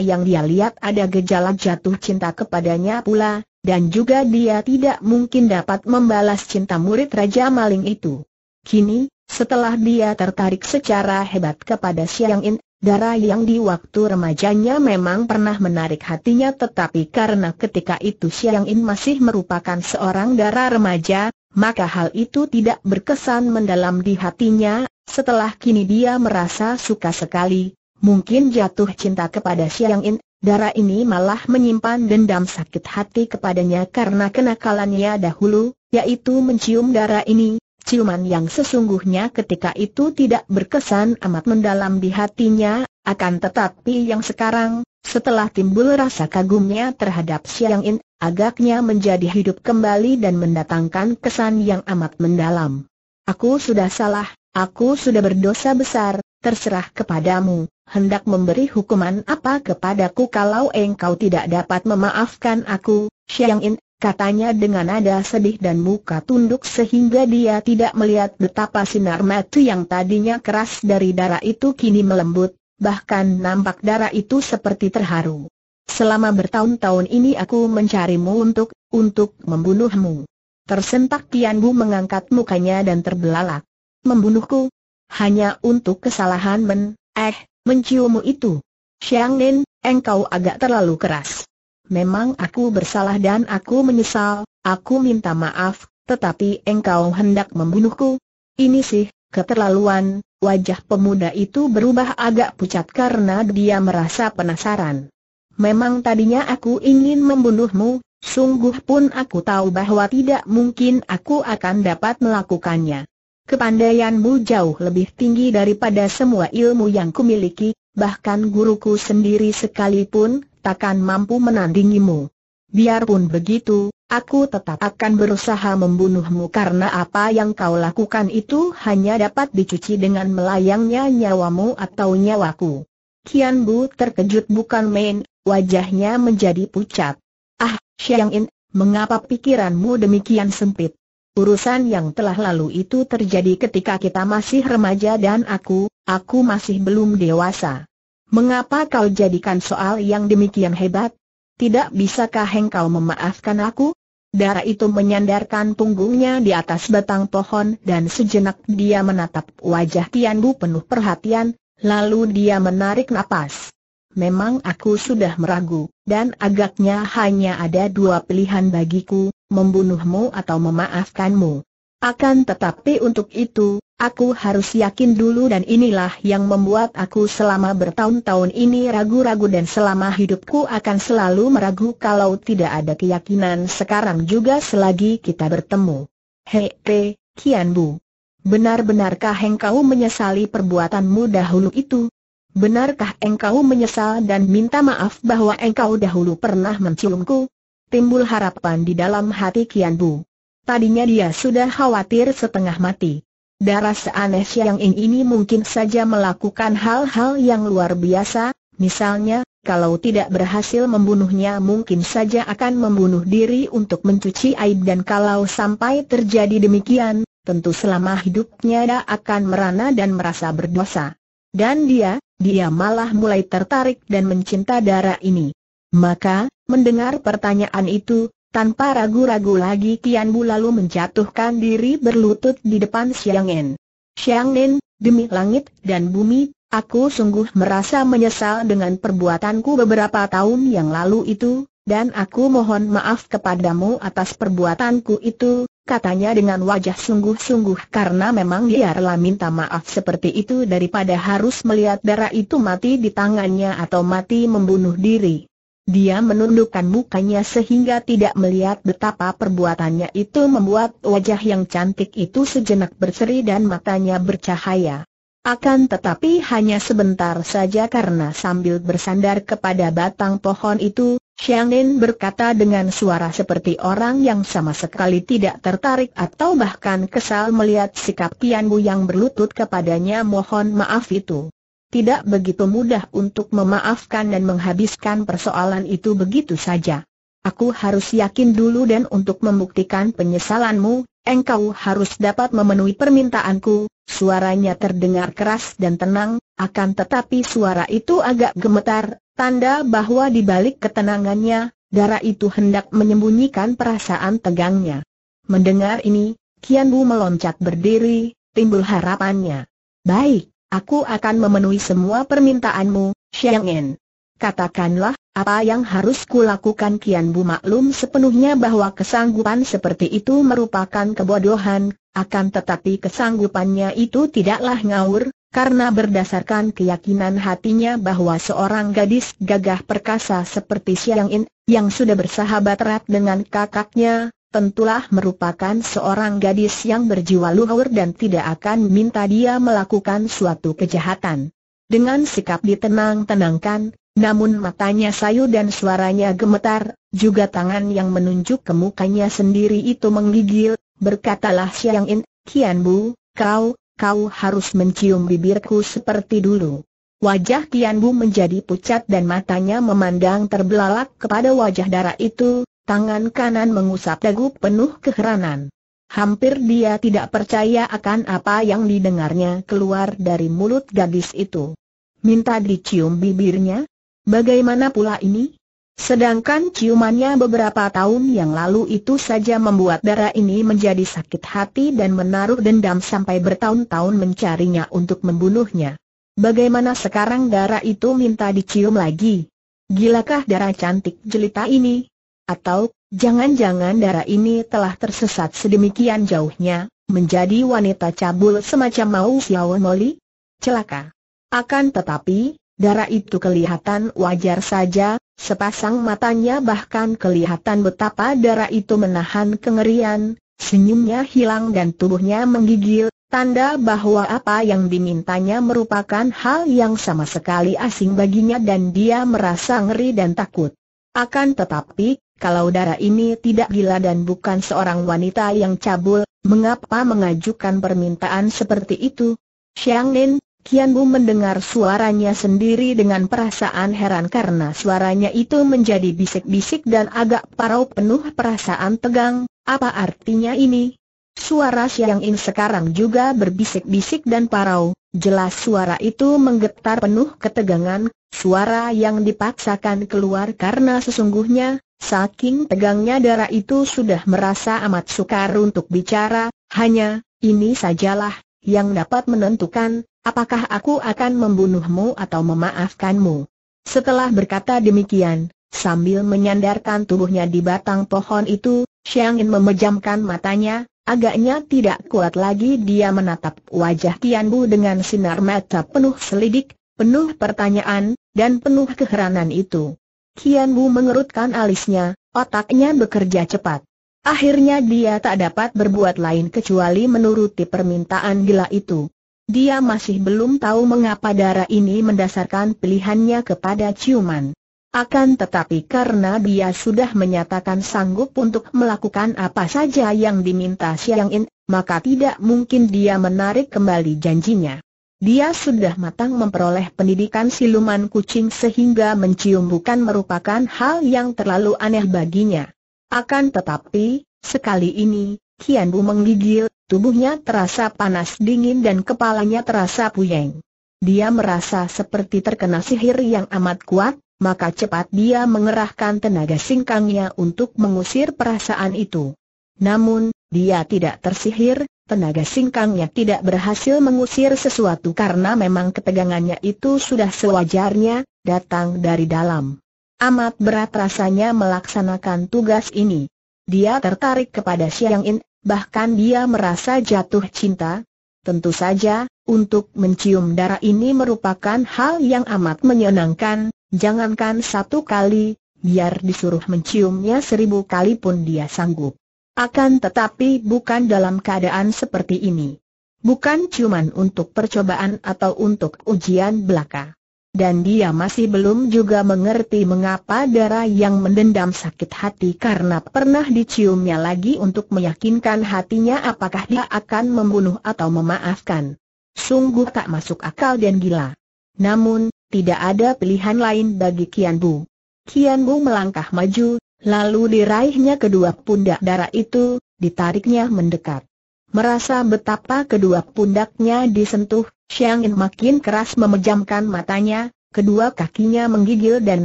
yang dia lihat ada gejala jatuh cinta kepadanya pula, dan juga dia tidak mungkin dapat membalas cinta murid Raja Maling itu. Kini, setelah dia tertarik secara hebat kepada Xiang In, darah yang di waktu remajanya memang pernah menarik hatinya tetapi karena ketika itu Xiang In masih merupakan seorang darah remaja, maka hal itu tidak berkesan mendalam di hatinya, setelah kini dia merasa suka sekali, mungkin jatuh cinta kepada Xiang In, darah ini malah menyimpan dendam sakit hati kepadanya karena kenakalannya dahulu, yaitu mencium darah ini, ciuman yang sesungguhnya ketika itu tidak berkesan amat mendalam di hatinya, akan tetapi yang sekarang, setelah timbul rasa kagumnya terhadap Siang In, agaknya menjadi hidup kembali dan mendatangkan kesan yang amat mendalam. Aku sudah salah, aku sudah berdosa besar, terserah kepadamu, hendak memberi hukuman apa kepadaku kalau engkau tidak dapat memaafkan aku, Siang In, katanya dengan nada sedih dan muka tunduk sehingga dia tidak melihat betapa sinar mata yang tadinya keras dari darah itu kini melembut, bahkan nampak darah itu seperti terharu. Selama bertahun-tahun ini aku mencarimu untuk, untuk membunuhmu. Tersentak Tian Bu mengangkat mukanya dan terbelalak. Membunuhku? Hanya untuk kesalahan men, eh, menciummu itu. Xiang Nen, engkau agak terlalu keras. Memang aku bersalah dan aku menyesal, aku minta maaf, tetapi engkau hendak membunuhku? Ini sih, keterlaluan, Wajah pemuda itu berubah agak pucat karena dia merasa penasaran. Memang tadinya aku ingin membunuhmu, sungguh pun aku tahu bahwa tidak mungkin aku akan dapat melakukannya. Kepandaianmu jauh lebih tinggi daripada semua ilmu yang kumiliki, bahkan guruku sendiri sekalipun takkan mampu menandingimu biarpun begitu, aku tetap akan berusaha membunuhmu karena apa yang kau lakukan itu hanya dapat dicuci dengan melayangnya nyawamu atau nyawaku. Kian Bu terkejut bukan main, wajahnya menjadi pucat. Ah, Xiang In, mengapa pikiranmu demikian sempit? Urusan yang telah lalu itu terjadi ketika kita masih remaja dan aku, aku masih belum dewasa. Mengapa kau jadikan soal yang demikian hebat? Tidak bisakah engkau memaafkan aku? Darah itu menyandarkan punggungnya di atas batang pohon dan sejenak dia menatap wajah Tian Bu penuh perhatian, lalu dia menarik napas. Memang aku sudah meragu, dan agaknya hanya ada dua pilihan bagiku, membunuhmu atau memaafkanmu. Akan tetapi untuk itu, aku harus yakin dulu dan inilah yang membuat aku selama bertahun-tahun ini ragu-ragu dan selama hidupku akan selalu meragu kalau tidak ada keyakinan sekarang juga selagi kita bertemu. Hehe, Kian Bu. Benar-benarkah engkau menyesali perbuatanmu dahulu itu? Benarkah engkau menyesal dan minta maaf bahwa engkau dahulu pernah menciumku? Timbul harapan di dalam hati Kian Bu. Tadinya dia sudah khawatir setengah mati. Darah seaneh Xiang Ying ini mungkin saja melakukan hal-hal yang luar biasa, misalnya, kalau tidak berhasil membunuhnya mungkin saja akan membunuh diri untuk mencuci aib dan kalau sampai terjadi demikian, tentu selama hidupnya dia akan merana dan merasa berdosa. Dan dia, dia malah mulai tertarik dan mencinta darah ini. Maka, mendengar pertanyaan itu, tanpa ragu-ragu lagi Kian Bu lalu menjatuhkan diri berlutut di depan Xiang Nen. Xiang Nen, demi langit dan bumi, aku sungguh merasa menyesal dengan perbuatanku beberapa tahun yang lalu itu, dan aku mohon maaf kepadamu atas perbuatanku itu, katanya dengan wajah sungguh-sungguh karena memang dia rela minta maaf seperti itu daripada harus melihat darah itu mati di tangannya atau mati membunuh diri. Dia menundukkan mukanya sehingga tidak melihat betapa perbuatannya itu membuat wajah yang cantik itu sejenak berseri dan matanya bercahaya. Akan tetapi hanya sebentar saja karena sambil bersandar kepada batang pohon itu, Xiangnin berkata dengan suara seperti orang yang sama sekali tidak tertarik atau bahkan kesal melihat sikap Bu yang berlutut kepadanya mohon maaf itu tidak begitu mudah untuk memaafkan dan menghabiskan persoalan itu begitu saja. Aku harus yakin dulu dan untuk membuktikan penyesalanmu, engkau harus dapat memenuhi permintaanku. Suaranya terdengar keras dan tenang, akan tetapi suara itu agak gemetar, tanda bahwa di balik ketenangannya, darah itu hendak menyembunyikan perasaan tegangnya. Mendengar ini, Kian Bu meloncat berdiri, timbul harapannya. Baik, Aku akan memenuhi semua permintaanmu, En. Katakanlah, apa yang harus kulakukan Kian Bu maklum sepenuhnya bahwa kesanggupan seperti itu merupakan kebodohan, akan tetapi kesanggupannya itu tidaklah ngawur, karena berdasarkan keyakinan hatinya bahwa seorang gadis gagah perkasa seperti Xiang En, yang sudah bersahabat erat dengan kakaknya, tentulah merupakan seorang gadis yang berjiwa luhur dan tidak akan minta dia melakukan suatu kejahatan. Dengan sikap ditenang-tenangkan, namun matanya sayu dan suaranya gemetar, juga tangan yang menunjuk ke mukanya sendiri itu menggigil, berkatalah Siang In, Kian Bu, kau, kau harus mencium bibirku seperti dulu. Wajah Kian Bu menjadi pucat dan matanya memandang terbelalak kepada wajah darah itu, Tangan kanan mengusap dagu penuh keheranan. Hampir dia tidak percaya akan apa yang didengarnya keluar dari mulut gadis itu. Minta dicium bibirnya? Bagaimana pula ini? Sedangkan ciumannya beberapa tahun yang lalu itu saja membuat darah ini menjadi sakit hati dan menaruh dendam sampai bertahun-tahun mencarinya untuk membunuhnya. Bagaimana sekarang darah itu minta dicium lagi? Gilakah darah cantik jelita ini? Atau, jangan-jangan darah ini telah tersesat sedemikian jauhnya, menjadi wanita cabul semacam Mau Xiao Moli? Celaka. Akan tetapi, darah itu kelihatan wajar saja, sepasang matanya bahkan kelihatan betapa darah itu menahan kengerian, senyumnya hilang dan tubuhnya menggigil, tanda bahwa apa yang dimintanya merupakan hal yang sama sekali asing baginya dan dia merasa ngeri dan takut. Akan tetapi, kalau udara ini tidak gila dan bukan seorang wanita yang cabul, mengapa mengajukan permintaan seperti itu? Xiang Nin, Kian Bu mendengar suaranya sendiri dengan perasaan heran karena suaranya itu menjadi bisik-bisik dan agak parau penuh perasaan tegang, apa artinya ini? Suara Xiang Nin sekarang juga berbisik-bisik dan parau, jelas suara itu menggetar penuh ketegangan, suara yang dipaksakan keluar karena sesungguhnya, Saking tegangnya darah itu sudah merasa amat sukar untuk bicara, hanya, ini sajalah, yang dapat menentukan, apakah aku akan membunuhmu atau memaafkanmu. Setelah berkata demikian, sambil menyandarkan tubuhnya di batang pohon itu, Xiang memejamkan matanya, agaknya tidak kuat lagi dia menatap wajah Tian Bu dengan sinar mata penuh selidik, penuh pertanyaan, dan penuh keheranan itu. Kian Bu mengerutkan alisnya, otaknya bekerja cepat. Akhirnya dia tak dapat berbuat lain kecuali menuruti permintaan gila itu. Dia masih belum tahu mengapa darah ini mendasarkan pilihannya kepada ciuman. Akan tetapi karena dia sudah menyatakan sanggup untuk melakukan apa saja yang diminta Siang In, maka tidak mungkin dia menarik kembali janjinya. Dia sudah matang memperoleh pendidikan siluman kucing sehingga mencium bukan merupakan hal yang terlalu aneh baginya. Akan tetapi, sekali ini, Kian Bu menggigil, tubuhnya terasa panas dingin dan kepalanya terasa puyeng. Dia merasa seperti terkena sihir yang amat kuat, maka cepat dia mengerahkan tenaga singkangnya untuk mengusir perasaan itu. Namun, dia tidak tersihir, Tenaga singkangnya tidak berhasil mengusir sesuatu karena memang ketegangannya itu sudah sewajarnya, datang dari dalam. Amat berat rasanya melaksanakan tugas ini. Dia tertarik kepada Xiang In, bahkan dia merasa jatuh cinta. Tentu saja, untuk mencium darah ini merupakan hal yang amat menyenangkan, jangankan satu kali, biar disuruh menciumnya seribu kali pun dia sanggup. Akan tetapi bukan dalam keadaan seperti ini. Bukan cuman untuk percobaan atau untuk ujian belaka. Dan dia masih belum juga mengerti mengapa darah yang mendendam sakit hati karena pernah diciumnya lagi untuk meyakinkan hatinya apakah dia akan membunuh atau memaafkan. Sungguh tak masuk akal dan gila. Namun, tidak ada pilihan lain bagi Kian Bu. Kian Bu melangkah maju, Lalu diraihnya kedua pundak darah itu, ditariknya mendekat. Merasa betapa kedua pundaknya disentuh, Xiang In makin keras memejamkan matanya, kedua kakinya menggigil dan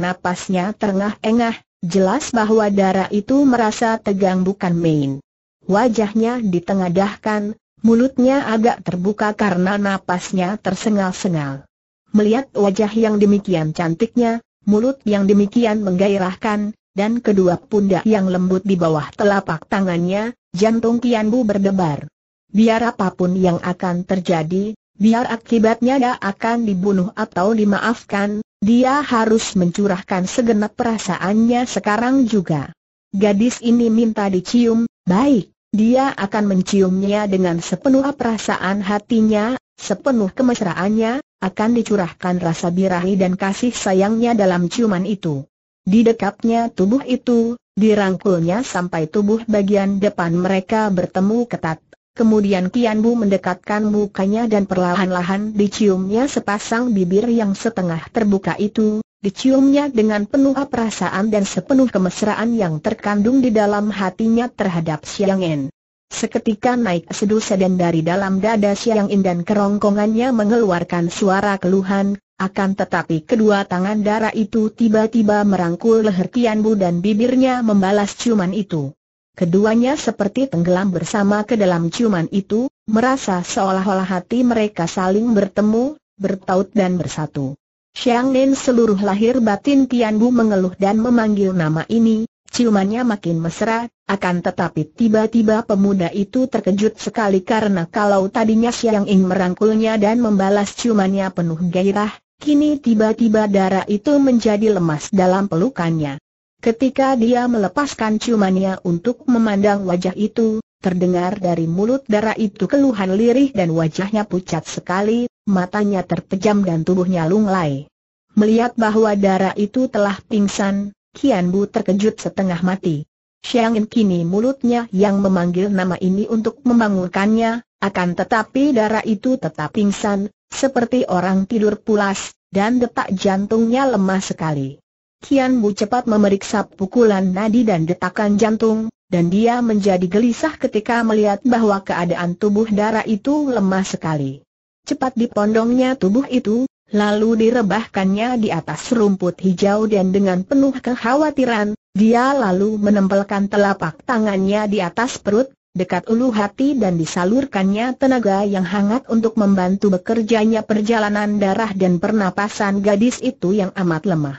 napasnya terengah-engah, jelas bahwa darah itu merasa tegang bukan main. Wajahnya ditengadahkan, mulutnya agak terbuka karena napasnya tersengal-sengal. Melihat wajah yang demikian cantiknya, mulut yang demikian menggairahkan, dan kedua pundak yang lembut di bawah telapak tangannya, jantung Kian Bu berdebar. Biar apapun yang akan terjadi, biar akibatnya dia akan dibunuh atau dimaafkan, dia harus mencurahkan segenap perasaannya sekarang juga. Gadis ini minta dicium, baik, dia akan menciumnya dengan sepenuh perasaan hatinya, sepenuh kemesraannya, akan dicurahkan rasa birahi dan kasih sayangnya dalam ciuman itu. Di dekatnya tubuh itu, dirangkulnya sampai tubuh bagian depan mereka bertemu ketat. Kemudian Kian Bu mendekatkan mukanya dan perlahan-lahan diciumnya sepasang bibir yang setengah terbuka itu, diciumnya dengan penuh perasaan dan sepenuh kemesraan yang terkandung di dalam hatinya terhadap Siang En. Seketika naik sedusa dan dari dalam dada Siang En dan kerongkongannya mengeluarkan suara keluhan, akan tetapi kedua tangan darah itu tiba-tiba merangkul leher Tianbu dan bibirnya membalas ciuman itu. Keduanya seperti tenggelam bersama ke dalam ciuman itu, merasa seolah-olah hati mereka saling bertemu, bertaut dan bersatu. Xiang Nen seluruh lahir batin Tianbu mengeluh dan memanggil nama ini, ciumannya makin mesra, akan tetapi tiba-tiba pemuda itu terkejut sekali karena kalau tadinya Xiang Ing merangkulnya dan membalas ciumannya penuh gairah, Kini tiba-tiba darah itu menjadi lemas dalam pelukannya. Ketika dia melepaskan ciumannya untuk memandang wajah itu, terdengar dari mulut darah itu keluhan lirih dan wajahnya pucat sekali, matanya terpejam dan tubuhnya lunglai. Melihat bahwa darah itu telah pingsan, Kian Bu terkejut setengah mati. Xiang In kini mulutnya yang memanggil nama ini untuk membangunkannya, akan tetapi darah itu tetap pingsan, seperti orang tidur pulas, dan detak jantungnya lemah sekali. Kian Bu cepat memeriksa pukulan nadi dan detakan jantung, dan dia menjadi gelisah ketika melihat bahwa keadaan tubuh darah itu lemah sekali. Cepat dipondongnya tubuh itu, lalu direbahkannya di atas rumput hijau dan dengan penuh kekhawatiran, dia lalu menempelkan telapak tangannya di atas perut, dekat ulu hati dan disalurkannya tenaga yang hangat untuk membantu bekerjanya perjalanan darah dan pernapasan gadis itu yang amat lemah.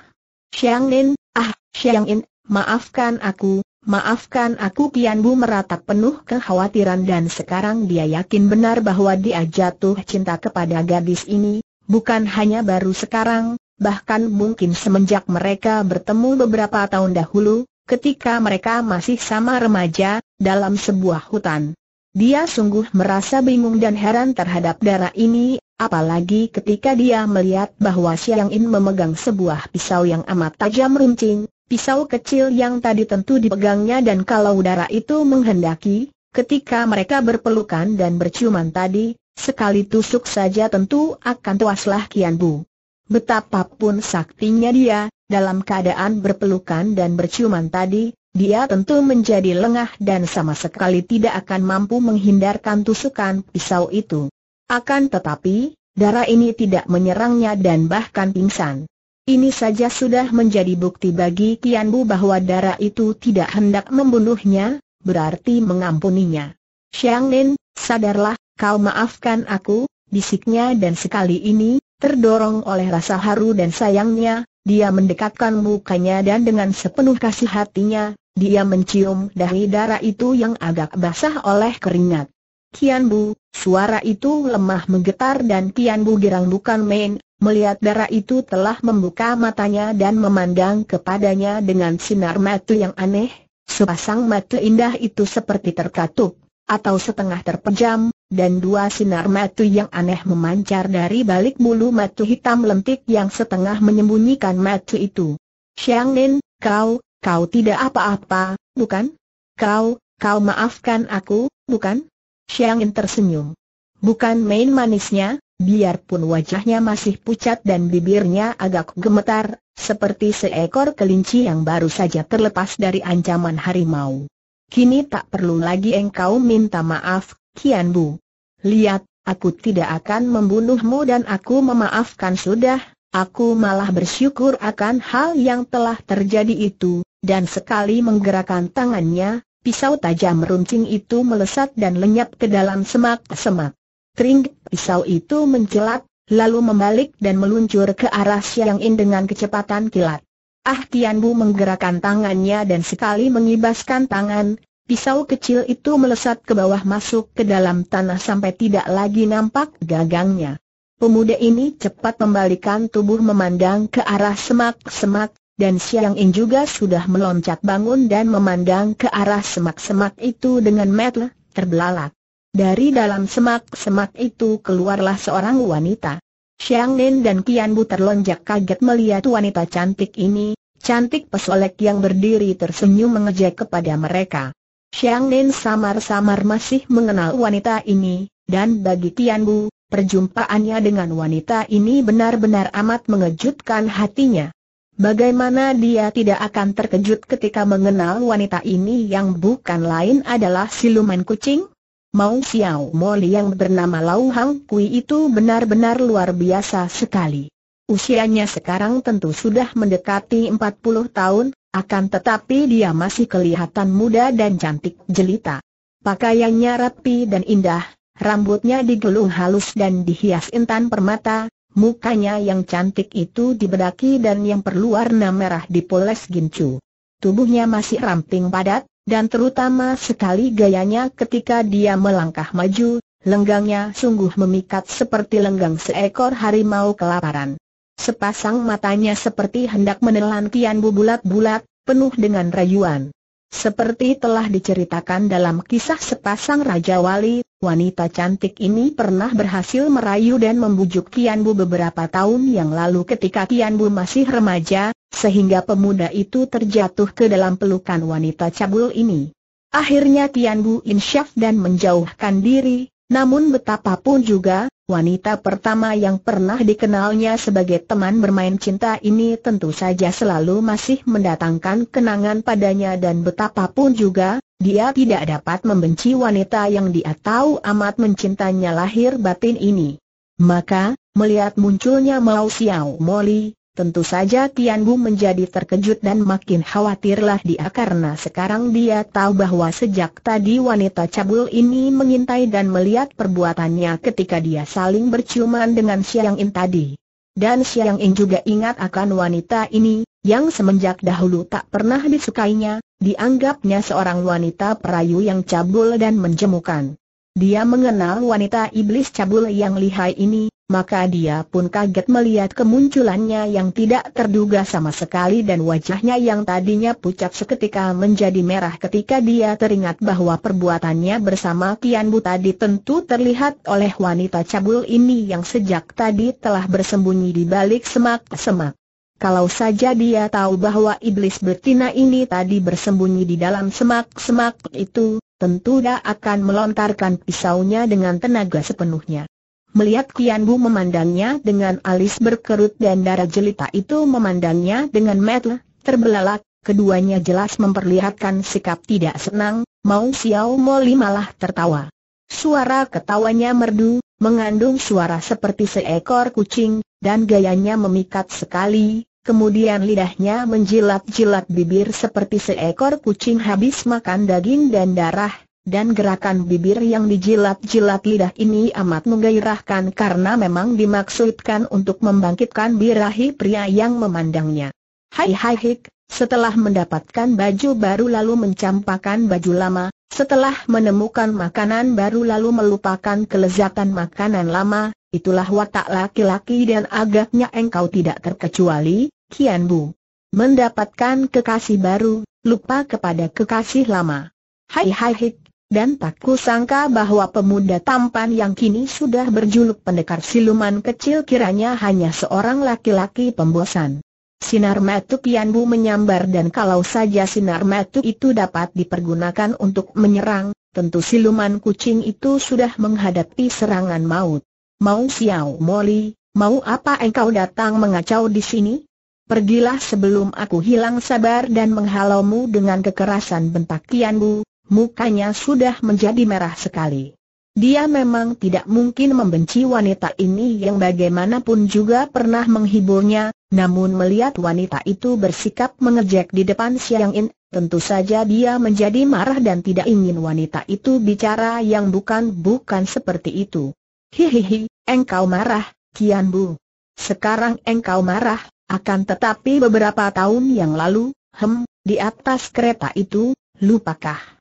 Xiang Nin, ah, Xiang In, maafkan aku, maafkan aku Pian Bu meratap penuh kekhawatiran dan sekarang dia yakin benar bahwa dia jatuh cinta kepada gadis ini, bukan hanya baru sekarang, bahkan mungkin semenjak mereka bertemu beberapa tahun dahulu, ketika mereka masih sama remaja, dalam sebuah hutan. Dia sungguh merasa bingung dan heran terhadap darah ini, apalagi ketika dia melihat bahwa Siang In memegang sebuah pisau yang amat tajam runcing, pisau kecil yang tadi tentu dipegangnya dan kalau darah itu menghendaki, ketika mereka berpelukan dan berciuman tadi, sekali tusuk saja tentu akan tuaslah Kian Bu. Betapapun saktinya dia, dalam keadaan berpelukan dan berciuman tadi, dia tentu menjadi lengah dan sama sekali tidak akan mampu menghindarkan tusukan pisau itu. Akan tetapi, darah ini tidak menyerangnya dan bahkan pingsan. Ini saja sudah menjadi bukti bagi Kian Bu bahwa darah itu tidak hendak membunuhnya, berarti mengampuninya. Xiang Lin, sadarlah, kau maafkan aku, bisiknya dan sekali ini, Terdorong oleh rasa haru dan sayangnya, dia mendekatkan mukanya dan dengan sepenuh kasih hatinya, dia mencium dahi darah itu yang agak basah oleh keringat. Kian Bu, suara itu lemah menggetar dan Kian Bu girang bukan main, melihat darah itu telah membuka matanya dan memandang kepadanya dengan sinar mata yang aneh, sepasang mata indah itu seperti terkatup, atau setengah terpejam, dan dua sinar matu yang aneh memancar dari balik bulu matu hitam lentik yang setengah menyembunyikan matu itu. Xiang Nin, kau, kau tidak apa-apa, bukan? Kau, kau maafkan aku, bukan? Xiang Nin tersenyum. Bukan main manisnya, biarpun wajahnya masih pucat dan bibirnya agak gemetar, seperti seekor kelinci yang baru saja terlepas dari ancaman harimau. Kini tak perlu lagi engkau minta maaf, Kian Bu. Lihat, aku tidak akan membunuhmu dan aku memaafkan sudah, aku malah bersyukur akan hal yang telah terjadi itu, dan sekali menggerakkan tangannya, pisau tajam runcing itu melesat dan lenyap ke dalam semak-semak. Tring, pisau itu mencelat, lalu membalik dan meluncur ke arah Siang In dengan kecepatan kilat. Ah Tian Bu menggerakkan tangannya dan sekali mengibaskan tangan, Pisau kecil itu melesat ke bawah masuk ke dalam tanah sampai tidak lagi nampak gagangnya. Pemuda ini cepat membalikan tubuh memandang ke arah semak-semak, dan Siang In juga sudah meloncat bangun dan memandang ke arah semak-semak itu dengan metel terbelalak. Dari dalam semak-semak itu keluarlah seorang wanita. siang Nin dan kian Bu terlonjak kaget melihat wanita cantik ini, cantik pesolek yang berdiri tersenyum mengejek kepada mereka. Xiang Nen samar-samar masih mengenal wanita ini, dan bagi Tian Bu, perjumpaannya dengan wanita ini benar-benar amat mengejutkan hatinya. Bagaimana dia tidak akan terkejut ketika mengenal wanita ini yang bukan lain adalah siluman kucing? Mau Xiao Moli yang bernama Lau Hang Kui itu benar-benar luar biasa sekali. Usianya sekarang tentu sudah mendekati 40 tahun, akan tetapi dia masih kelihatan muda dan cantik jelita. Pakaiannya rapi dan indah, rambutnya digelung halus dan dihias intan permata, mukanya yang cantik itu dibedaki dan yang perlu warna merah dipoles gincu. Tubuhnya masih ramping padat, dan terutama sekali gayanya ketika dia melangkah maju, lenggangnya sungguh memikat seperti lenggang seekor harimau kelaparan sepasang matanya seperti hendak menelan Kian Bu bulat-bulat, penuh dengan rayuan. Seperti telah diceritakan dalam kisah sepasang Raja Wali, wanita cantik ini pernah berhasil merayu dan membujuk Kianbu Bu beberapa tahun yang lalu ketika Kianbu Bu masih remaja, sehingga pemuda itu terjatuh ke dalam pelukan wanita cabul ini. Akhirnya Kianbu Bu insyaf dan menjauhkan diri, namun betapapun juga, wanita pertama yang pernah dikenalnya sebagai teman bermain cinta ini tentu saja selalu masih mendatangkan kenangan padanya dan betapapun juga, dia tidak dapat membenci wanita yang dia tahu amat mencintanya lahir batin ini. Maka, melihat munculnya Mao Xiao Moli, Tentu saja Tian Bu menjadi terkejut dan makin khawatirlah dia karena sekarang dia tahu bahwa sejak tadi wanita cabul ini mengintai dan melihat perbuatannya ketika dia saling berciuman dengan Siang In tadi. Dan Siang In juga ingat akan wanita ini, yang semenjak dahulu tak pernah disukainya, dianggapnya seorang wanita perayu yang cabul dan menjemukan. Dia mengenal wanita iblis cabul yang lihai ini, maka dia pun kaget melihat kemunculannya yang tidak terduga sama sekali dan wajahnya yang tadinya pucat seketika menjadi merah ketika dia teringat bahwa perbuatannya bersama Tian Bu tadi tentu terlihat oleh wanita cabul ini yang sejak tadi telah bersembunyi di balik semak-semak. Kalau saja dia tahu bahwa iblis betina ini tadi bersembunyi di dalam semak-semak itu, tentu dia akan melontarkan pisaunya dengan tenaga sepenuhnya. Melihat Kian Bu memandangnya dengan alis berkerut dan darah jelita itu memandangnya dengan metel, terbelalak, keduanya jelas memperlihatkan sikap tidak senang, Mau Xiao Moli malah tertawa. Suara ketawanya merdu, mengandung suara seperti seekor kucing, dan gayanya memikat sekali, kemudian lidahnya menjilat-jilat bibir seperti seekor kucing habis makan daging dan darah, dan gerakan bibir yang dijilat-jilat lidah ini amat menggairahkan karena memang dimaksudkan untuk membangkitkan birahi pria yang memandangnya. Hai hai hik, setelah mendapatkan baju baru lalu mencampakkan baju lama, setelah menemukan makanan baru lalu melupakan kelezatan makanan lama, itulah watak laki-laki dan agaknya engkau tidak terkecuali, Kian Bu. Mendapatkan kekasih baru, lupa kepada kekasih lama. Hai hai hik, dan tak kusangka bahwa pemuda tampan yang kini sudah berjuluk pendekar siluman kecil kiranya hanya seorang laki-laki pembosan. Sinar metu Pian Bu menyambar dan kalau saja sinar metu itu dapat dipergunakan untuk menyerang, tentu siluman kucing itu sudah menghadapi serangan maut. Mau Xiao Moli, mau apa engkau datang mengacau di sini? Pergilah sebelum aku hilang sabar dan menghalaumu dengan kekerasan bentak Kian Bu, Mukanya sudah menjadi merah sekali. Dia memang tidak mungkin membenci wanita ini yang bagaimanapun juga pernah menghiburnya, namun melihat wanita itu bersikap mengejek di depan Siang In, tentu saja dia menjadi marah dan tidak ingin wanita itu bicara yang bukan-bukan seperti itu. Hihihi, engkau marah, Kian Bu. Sekarang engkau marah, akan tetapi beberapa tahun yang lalu, hem, di atas kereta itu, lupakah?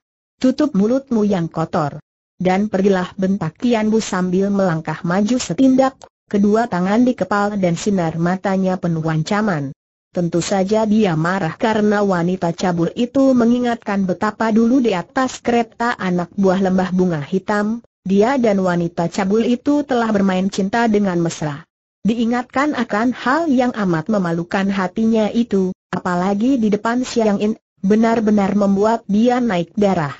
Tutup mulutmu yang kotor. Dan pergilah bentak Kian sambil melangkah maju setindak, kedua tangan di kepala dan sinar matanya penuh ancaman. Tentu saja dia marah karena wanita cabul itu mengingatkan betapa dulu di atas kereta anak buah lembah bunga hitam, dia dan wanita cabul itu telah bermain cinta dengan mesra. Diingatkan akan hal yang amat memalukan hatinya itu, apalagi di depan Siang In, benar-benar membuat dia naik darah.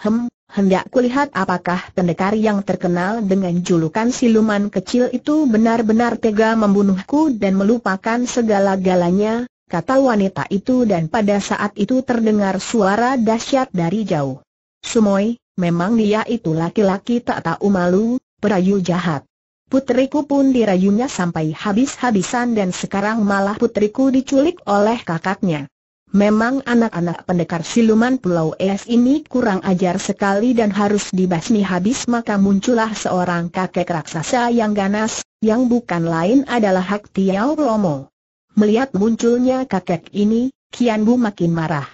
Hem, hendak kulihat apakah pendekar yang terkenal dengan julukan siluman kecil itu benar-benar tega membunuhku dan melupakan segala-galanya, kata wanita itu dan pada saat itu terdengar suara dahsyat dari jauh. Sumoy, memang dia itu laki-laki tak tahu malu, perayu jahat. Putriku pun dirayunya sampai habis-habisan dan sekarang malah putriku diculik oleh kakaknya. Memang anak-anak pendekar siluman Pulau Es ini kurang ajar sekali dan harus dibasmi habis maka muncullah seorang kakek raksasa yang ganas, yang bukan lain adalah Hak Tiao Romo. Melihat munculnya kakek ini, Kian Bu makin marah.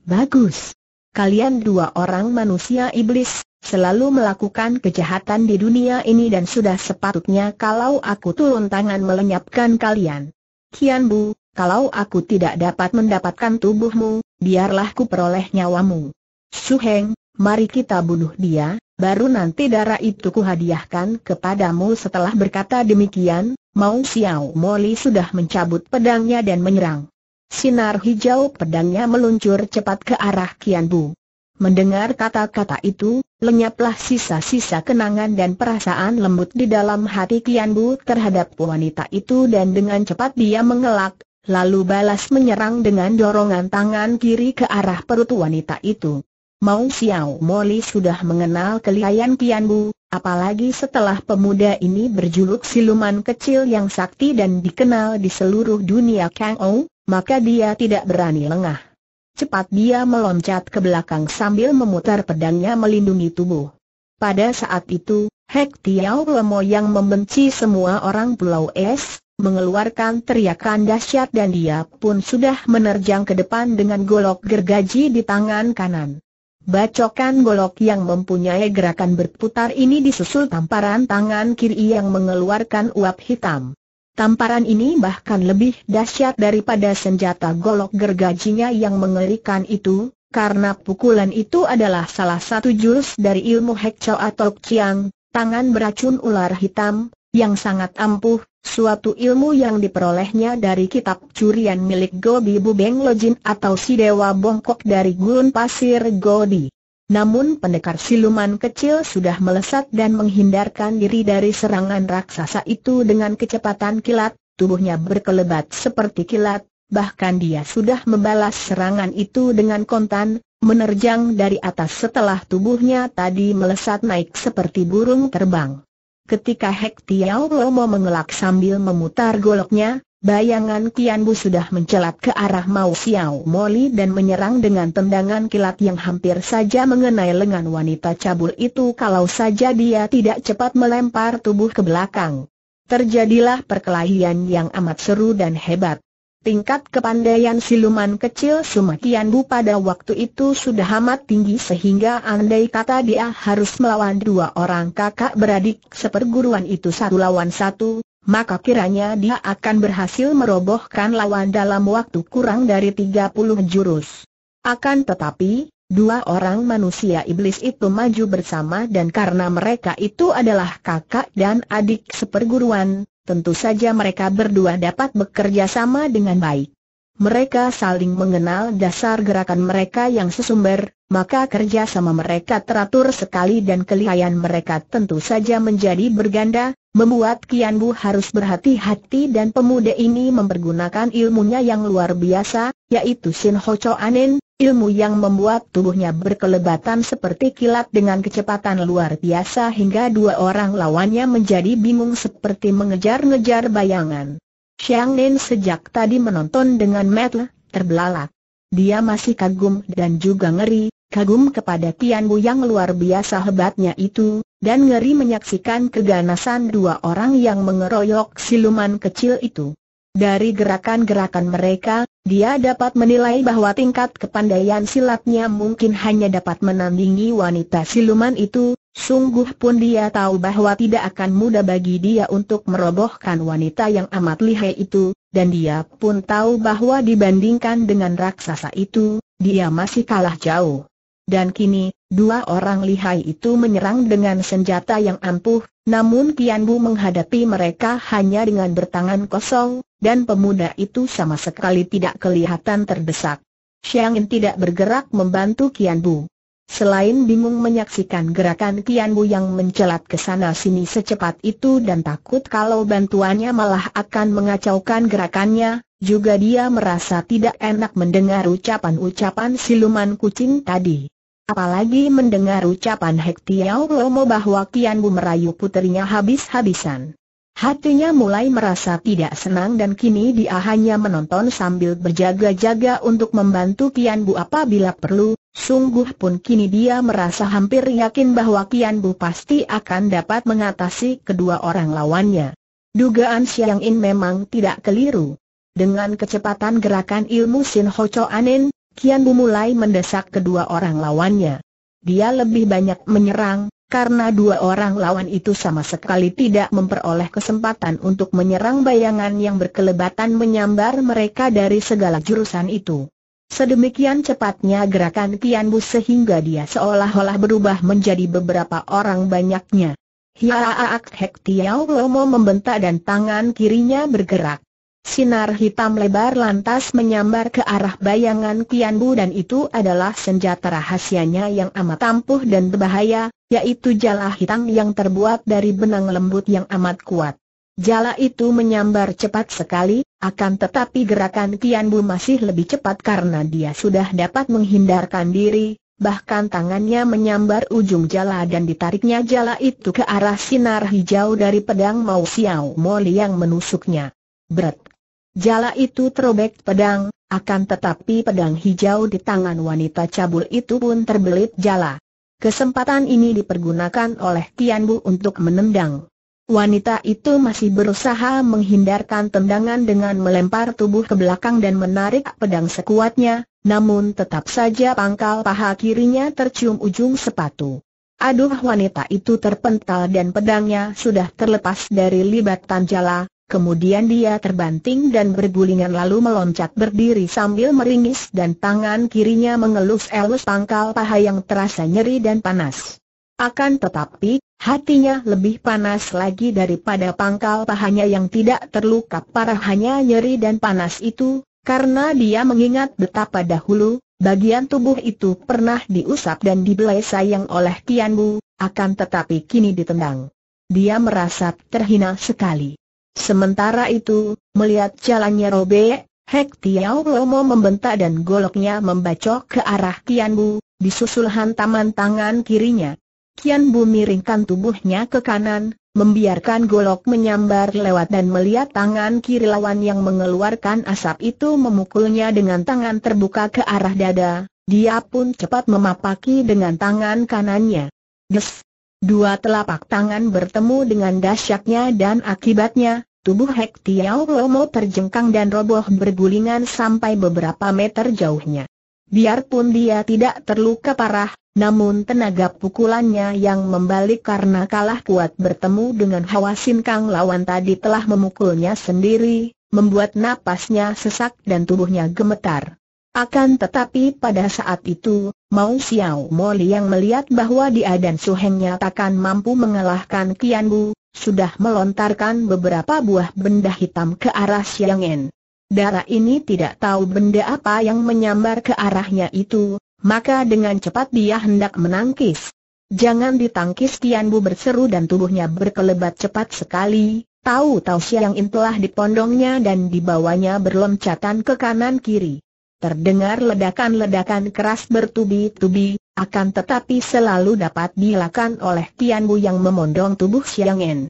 Bagus. Kalian dua orang manusia iblis, selalu melakukan kejahatan di dunia ini dan sudah sepatutnya kalau aku turun tangan melenyapkan kalian. Kian Bu, kalau aku tidak dapat mendapatkan tubuhmu, biarlah ku peroleh nyawamu. Suheng, mari kita bunuh dia, baru nanti darah itu kuhadiahkan kepadamu setelah berkata demikian, Mau Xiao Moli sudah mencabut pedangnya dan menyerang. Sinar hijau pedangnya meluncur cepat ke arah Kian Bu. Mendengar kata-kata itu, lenyaplah sisa-sisa kenangan dan perasaan lembut di dalam hati Kian Bu terhadap wanita itu dan dengan cepat dia mengelak, lalu balas menyerang dengan dorongan tangan kiri ke arah perut wanita itu. Mau Xiao Moli sudah mengenal kelihayan pianbu, Bu, apalagi setelah pemuda ini berjuluk siluman kecil yang sakti dan dikenal di seluruh dunia Kang Ou, maka dia tidak berani lengah. Cepat dia meloncat ke belakang sambil memutar pedangnya melindungi tubuh. Pada saat itu, Hek Tiao Lemo yang membenci semua orang Pulau Es, mengeluarkan teriakan dahsyat dan dia pun sudah menerjang ke depan dengan golok gergaji di tangan kanan. Bacokan golok yang mempunyai gerakan berputar ini disusul tamparan tangan kiri yang mengeluarkan uap hitam. Tamparan ini bahkan lebih dahsyat daripada senjata golok gergajinya yang mengerikan itu, karena pukulan itu adalah salah satu jurus dari ilmu Hekco atau Chiang, tangan beracun ular hitam, yang sangat ampuh, Suatu ilmu yang diperolehnya dari kitab curian milik Gobi Bubeng Lojin atau si Dewa Bongkok dari Gurun Pasir Gobi. Namun pendekar siluman kecil sudah melesat dan menghindarkan diri dari serangan raksasa itu dengan kecepatan kilat, tubuhnya berkelebat seperti kilat, bahkan dia sudah membalas serangan itu dengan kontan, menerjang dari atas setelah tubuhnya tadi melesat naik seperti burung terbang. Ketika Hek Tiao Lomo mengelak sambil memutar goloknya, bayangan Tian Bu sudah mencelat ke arah Mao Xiao Moli dan menyerang dengan tendangan kilat yang hampir saja mengenai lengan wanita cabul itu kalau saja dia tidak cepat melempar tubuh ke belakang. Terjadilah perkelahian yang amat seru dan hebat. Tingkat kepandaian siluman kecil Sumakian Bu pada waktu itu sudah amat tinggi sehingga andai kata dia harus melawan dua orang kakak beradik seperguruan itu satu lawan satu, maka kiranya dia akan berhasil merobohkan lawan dalam waktu kurang dari 30 jurus. Akan tetapi, dua orang manusia iblis itu maju bersama dan karena mereka itu adalah kakak dan adik seperguruan, tentu saja mereka berdua dapat bekerja sama dengan baik. Mereka saling mengenal dasar gerakan mereka yang sesumber, maka kerja sama mereka teratur sekali dan kelihayan mereka tentu saja menjadi berganda, membuat Kian Bu harus berhati-hati dan pemuda ini mempergunakan ilmunya yang luar biasa, yaitu Sin Ho Cho Anin, ilmu yang membuat tubuhnya berkelebatan seperti kilat dengan kecepatan luar biasa hingga dua orang lawannya menjadi bingung seperti mengejar-ngejar bayangan. Xiang Nin sejak tadi menonton dengan mata terbelalak. Dia masih kagum dan juga ngeri, kagum kepada Tian yang luar biasa hebatnya itu, dan ngeri menyaksikan keganasan dua orang yang mengeroyok siluman kecil itu. Dari gerakan-gerakan mereka, dia dapat menilai bahwa tingkat kepandaian silatnya mungkin hanya dapat menandingi wanita siluman itu, sungguh pun dia tahu bahwa tidak akan mudah bagi dia untuk merobohkan wanita yang amat lihai itu, dan dia pun tahu bahwa dibandingkan dengan raksasa itu, dia masih kalah jauh. Dan kini, dua orang lihai itu menyerang dengan senjata yang ampuh, namun Kian Bu menghadapi mereka hanya dengan bertangan kosong, dan pemuda itu sama sekali tidak kelihatan terdesak. Xiang In tidak bergerak membantu Kian Bu. Selain bingung menyaksikan gerakan Kian Bu yang mencelat ke sana sini secepat itu dan takut kalau bantuannya malah akan mengacaukan gerakannya, juga dia merasa tidak enak mendengar ucapan-ucapan siluman kucing tadi. Apalagi mendengar ucapan Hek Lomo bahwa Kian Bu merayu putrinya habis-habisan. Hatinya mulai merasa tidak senang dan kini dia hanya menonton sambil berjaga-jaga untuk membantu Kian Bu apabila perlu, sungguh pun kini dia merasa hampir yakin bahwa Kian Bu pasti akan dapat mengatasi kedua orang lawannya. Dugaan Siang In memang tidak keliru. Dengan kecepatan gerakan ilmu Sin Ho Cho Anin, Kian Bu mulai mendesak kedua orang lawannya. Dia lebih banyak menyerang, karena dua orang lawan itu sama sekali tidak memperoleh kesempatan untuk menyerang bayangan yang berkelebatan menyambar mereka dari segala jurusan itu. Sedemikian cepatnya gerakan Kian Bu sehingga dia seolah-olah berubah menjadi beberapa orang banyaknya. Hiaaak Hek Lomo membentak dan tangan kirinya bergerak. Sinar hitam lebar lantas menyambar ke arah bayangan Kian Bu dan itu adalah senjata rahasianya yang amat ampuh dan berbahaya, yaitu jala hitam yang terbuat dari benang lembut yang amat kuat. Jala itu menyambar cepat sekali, akan tetapi gerakan Kian Bu masih lebih cepat karena dia sudah dapat menghindarkan diri, bahkan tangannya menyambar ujung jala dan ditariknya jala itu ke arah sinar hijau dari pedang Mao Xiao Moli yang menusuknya. Berat. Jala itu terobek pedang, akan tetapi pedang hijau di tangan wanita cabul itu pun terbelit jala. Kesempatan ini dipergunakan oleh Tian Bu untuk menendang. Wanita itu masih berusaha menghindarkan tendangan dengan melempar tubuh ke belakang dan menarik pedang sekuatnya, namun tetap saja pangkal paha kirinya tercium ujung sepatu. Aduh wanita itu terpental dan pedangnya sudah terlepas dari libatan jala, Kemudian dia terbanting dan bergulingan lalu meloncat berdiri sambil meringis dan tangan kirinya mengelus-elus pangkal paha yang terasa nyeri dan panas. Akan tetapi, hatinya lebih panas lagi daripada pangkal pahanya yang tidak terluka parah hanya nyeri dan panas itu, karena dia mengingat betapa dahulu, bagian tubuh itu pernah diusap dan dibelai sayang oleh Tianbu, akan tetapi kini ditendang. Dia merasa terhina sekali. Sementara itu, melihat jalannya robe, Hek Tiao Lomo membentak dan goloknya membacok ke arah Kian Bu, disusul hantaman tangan kirinya. Kian Bu miringkan tubuhnya ke kanan, membiarkan golok menyambar lewat dan melihat tangan kiri lawan yang mengeluarkan asap itu memukulnya dengan tangan terbuka ke arah dada, dia pun cepat memapaki dengan tangan kanannya. Des! Dua telapak tangan bertemu dengan dasyatnya dan akibatnya, tubuh Hek Tiao Lomo terjengkang dan roboh bergulingan sampai beberapa meter jauhnya. Biarpun dia tidak terluka parah, namun tenaga pukulannya yang membalik karena kalah kuat bertemu dengan hawa Kang lawan tadi telah memukulnya sendiri, membuat napasnya sesak dan tubuhnya gemetar. Akan tetapi pada saat itu, Mao Xiao Moli yang melihat bahwa dia dan Su takkan mampu mengalahkan Qian Bu, sudah melontarkan beberapa buah benda hitam ke arah Xiang En. Darah ini tidak tahu benda apa yang menyambar ke arahnya itu, maka dengan cepat dia hendak menangkis. Jangan ditangkis Qian Bu berseru dan tubuhnya berkelebat cepat sekali, tahu-tahu Xiang In telah dipondongnya dan dibawanya berloncatan ke kanan kiri. Terdengar ledakan-ledakan keras bertubi-tubi, akan tetapi selalu dapat dilakukan oleh Tian Bu yang memondong tubuh Xiang En.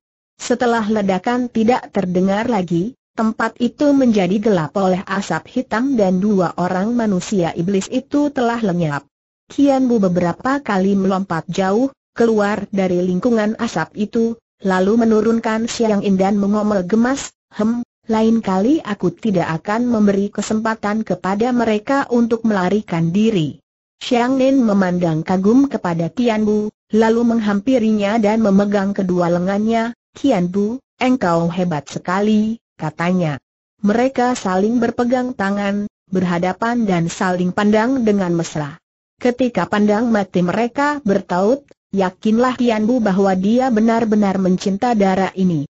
Setelah ledakan tidak terdengar lagi, tempat itu menjadi gelap oleh asap hitam dan dua orang manusia iblis itu telah lenyap. Tian Bu beberapa kali melompat jauh, keluar dari lingkungan asap itu, lalu menurunkan Xiang En dan mengomel gemas, Hem, lain kali aku tidak akan memberi kesempatan kepada mereka untuk melarikan diri. Xiang Nen memandang kagum kepada Tian Bu, lalu menghampirinya dan memegang kedua lengannya, Tian Bu, engkau hebat sekali, katanya. Mereka saling berpegang tangan, berhadapan dan saling pandang dengan mesra. Ketika pandang mati mereka bertaut, yakinlah Tian Bu bahwa dia benar-benar mencinta darah ini.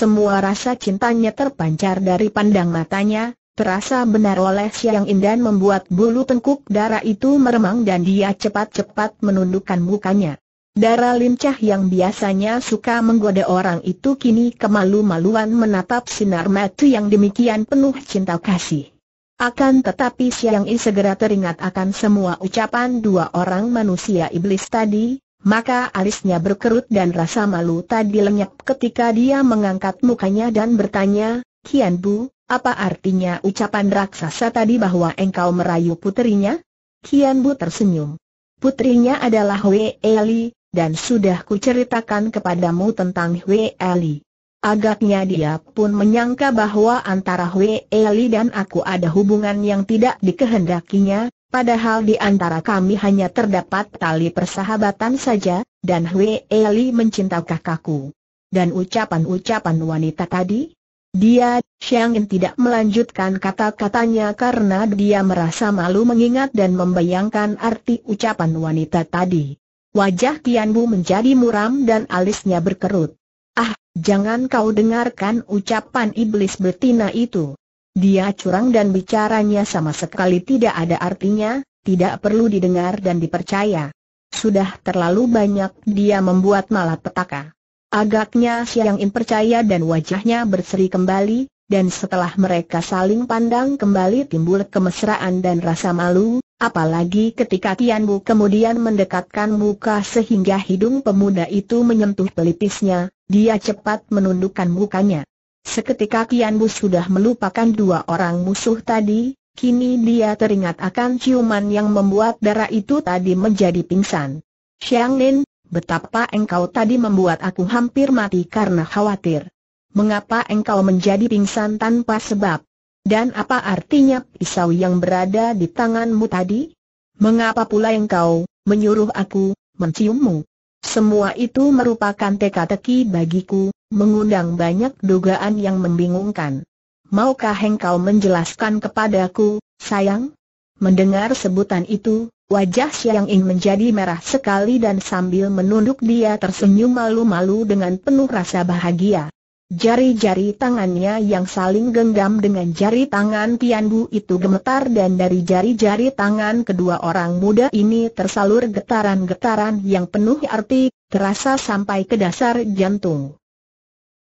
Semua rasa cintanya terpancar dari pandang matanya, terasa benar oleh Siang indah membuat bulu tengkuk darah itu meremang dan dia cepat-cepat menundukkan mukanya. Darah lincah yang biasanya suka menggoda orang itu kini kemalu-maluan menatap sinar mata yang demikian penuh cinta kasih. Akan tetapi Siang ini segera teringat akan semua ucapan dua orang manusia iblis tadi, maka alisnya berkerut dan rasa malu tadi lenyap ketika dia mengangkat mukanya dan bertanya, Kian Bu, apa artinya ucapan raksasa tadi bahwa engkau merayu putrinya? Kian Bu tersenyum. Putrinya adalah Wei Eli, dan sudah kuceritakan kepadamu tentang Wei Eli. Agaknya dia pun menyangka bahwa antara Wei Eli dan aku ada hubungan yang tidak dikehendakinya, Padahal di antara kami hanya terdapat tali persahabatan saja, dan Hui Eli mencintai kakakku. Dan ucapan-ucapan wanita tadi? Dia, Xiang Xiangin tidak melanjutkan kata-katanya karena dia merasa malu mengingat dan membayangkan arti ucapan wanita tadi. Wajah Tianbu menjadi muram dan alisnya berkerut. Ah, jangan kau dengarkan ucapan iblis betina itu. Dia curang dan bicaranya sama sekali tidak ada artinya, tidak perlu didengar dan dipercaya. Sudah terlalu banyak dia membuat malapetaka. Agaknya Siang In percaya dan wajahnya berseri kembali, dan setelah mereka saling pandang kembali timbul kemesraan dan rasa malu, apalagi ketika Tian Bu kemudian mendekatkan muka sehingga hidung pemuda itu menyentuh pelipisnya, dia cepat menundukkan mukanya. Seketika Kian Bu sudah melupakan dua orang musuh tadi, kini dia teringat akan ciuman yang membuat darah itu tadi menjadi pingsan. Xiang Lin, betapa engkau tadi membuat aku hampir mati karena khawatir. Mengapa engkau menjadi pingsan tanpa sebab? Dan apa artinya pisau yang berada di tanganmu tadi? Mengapa pula engkau menyuruh aku menciummu? Semua itu merupakan teka-teki bagiku, mengundang banyak dugaan yang membingungkan. Maukah engkau menjelaskan kepadaku, sayang? Mendengar sebutan itu, wajah Siang Ying menjadi merah sekali dan sambil menunduk dia tersenyum malu-malu dengan penuh rasa bahagia. Jari-jari tangannya yang saling genggam dengan jari tangan Tian Bu itu gemetar dan dari jari-jari tangan kedua orang muda ini tersalur getaran-getaran yang penuh arti, terasa sampai ke dasar jantung.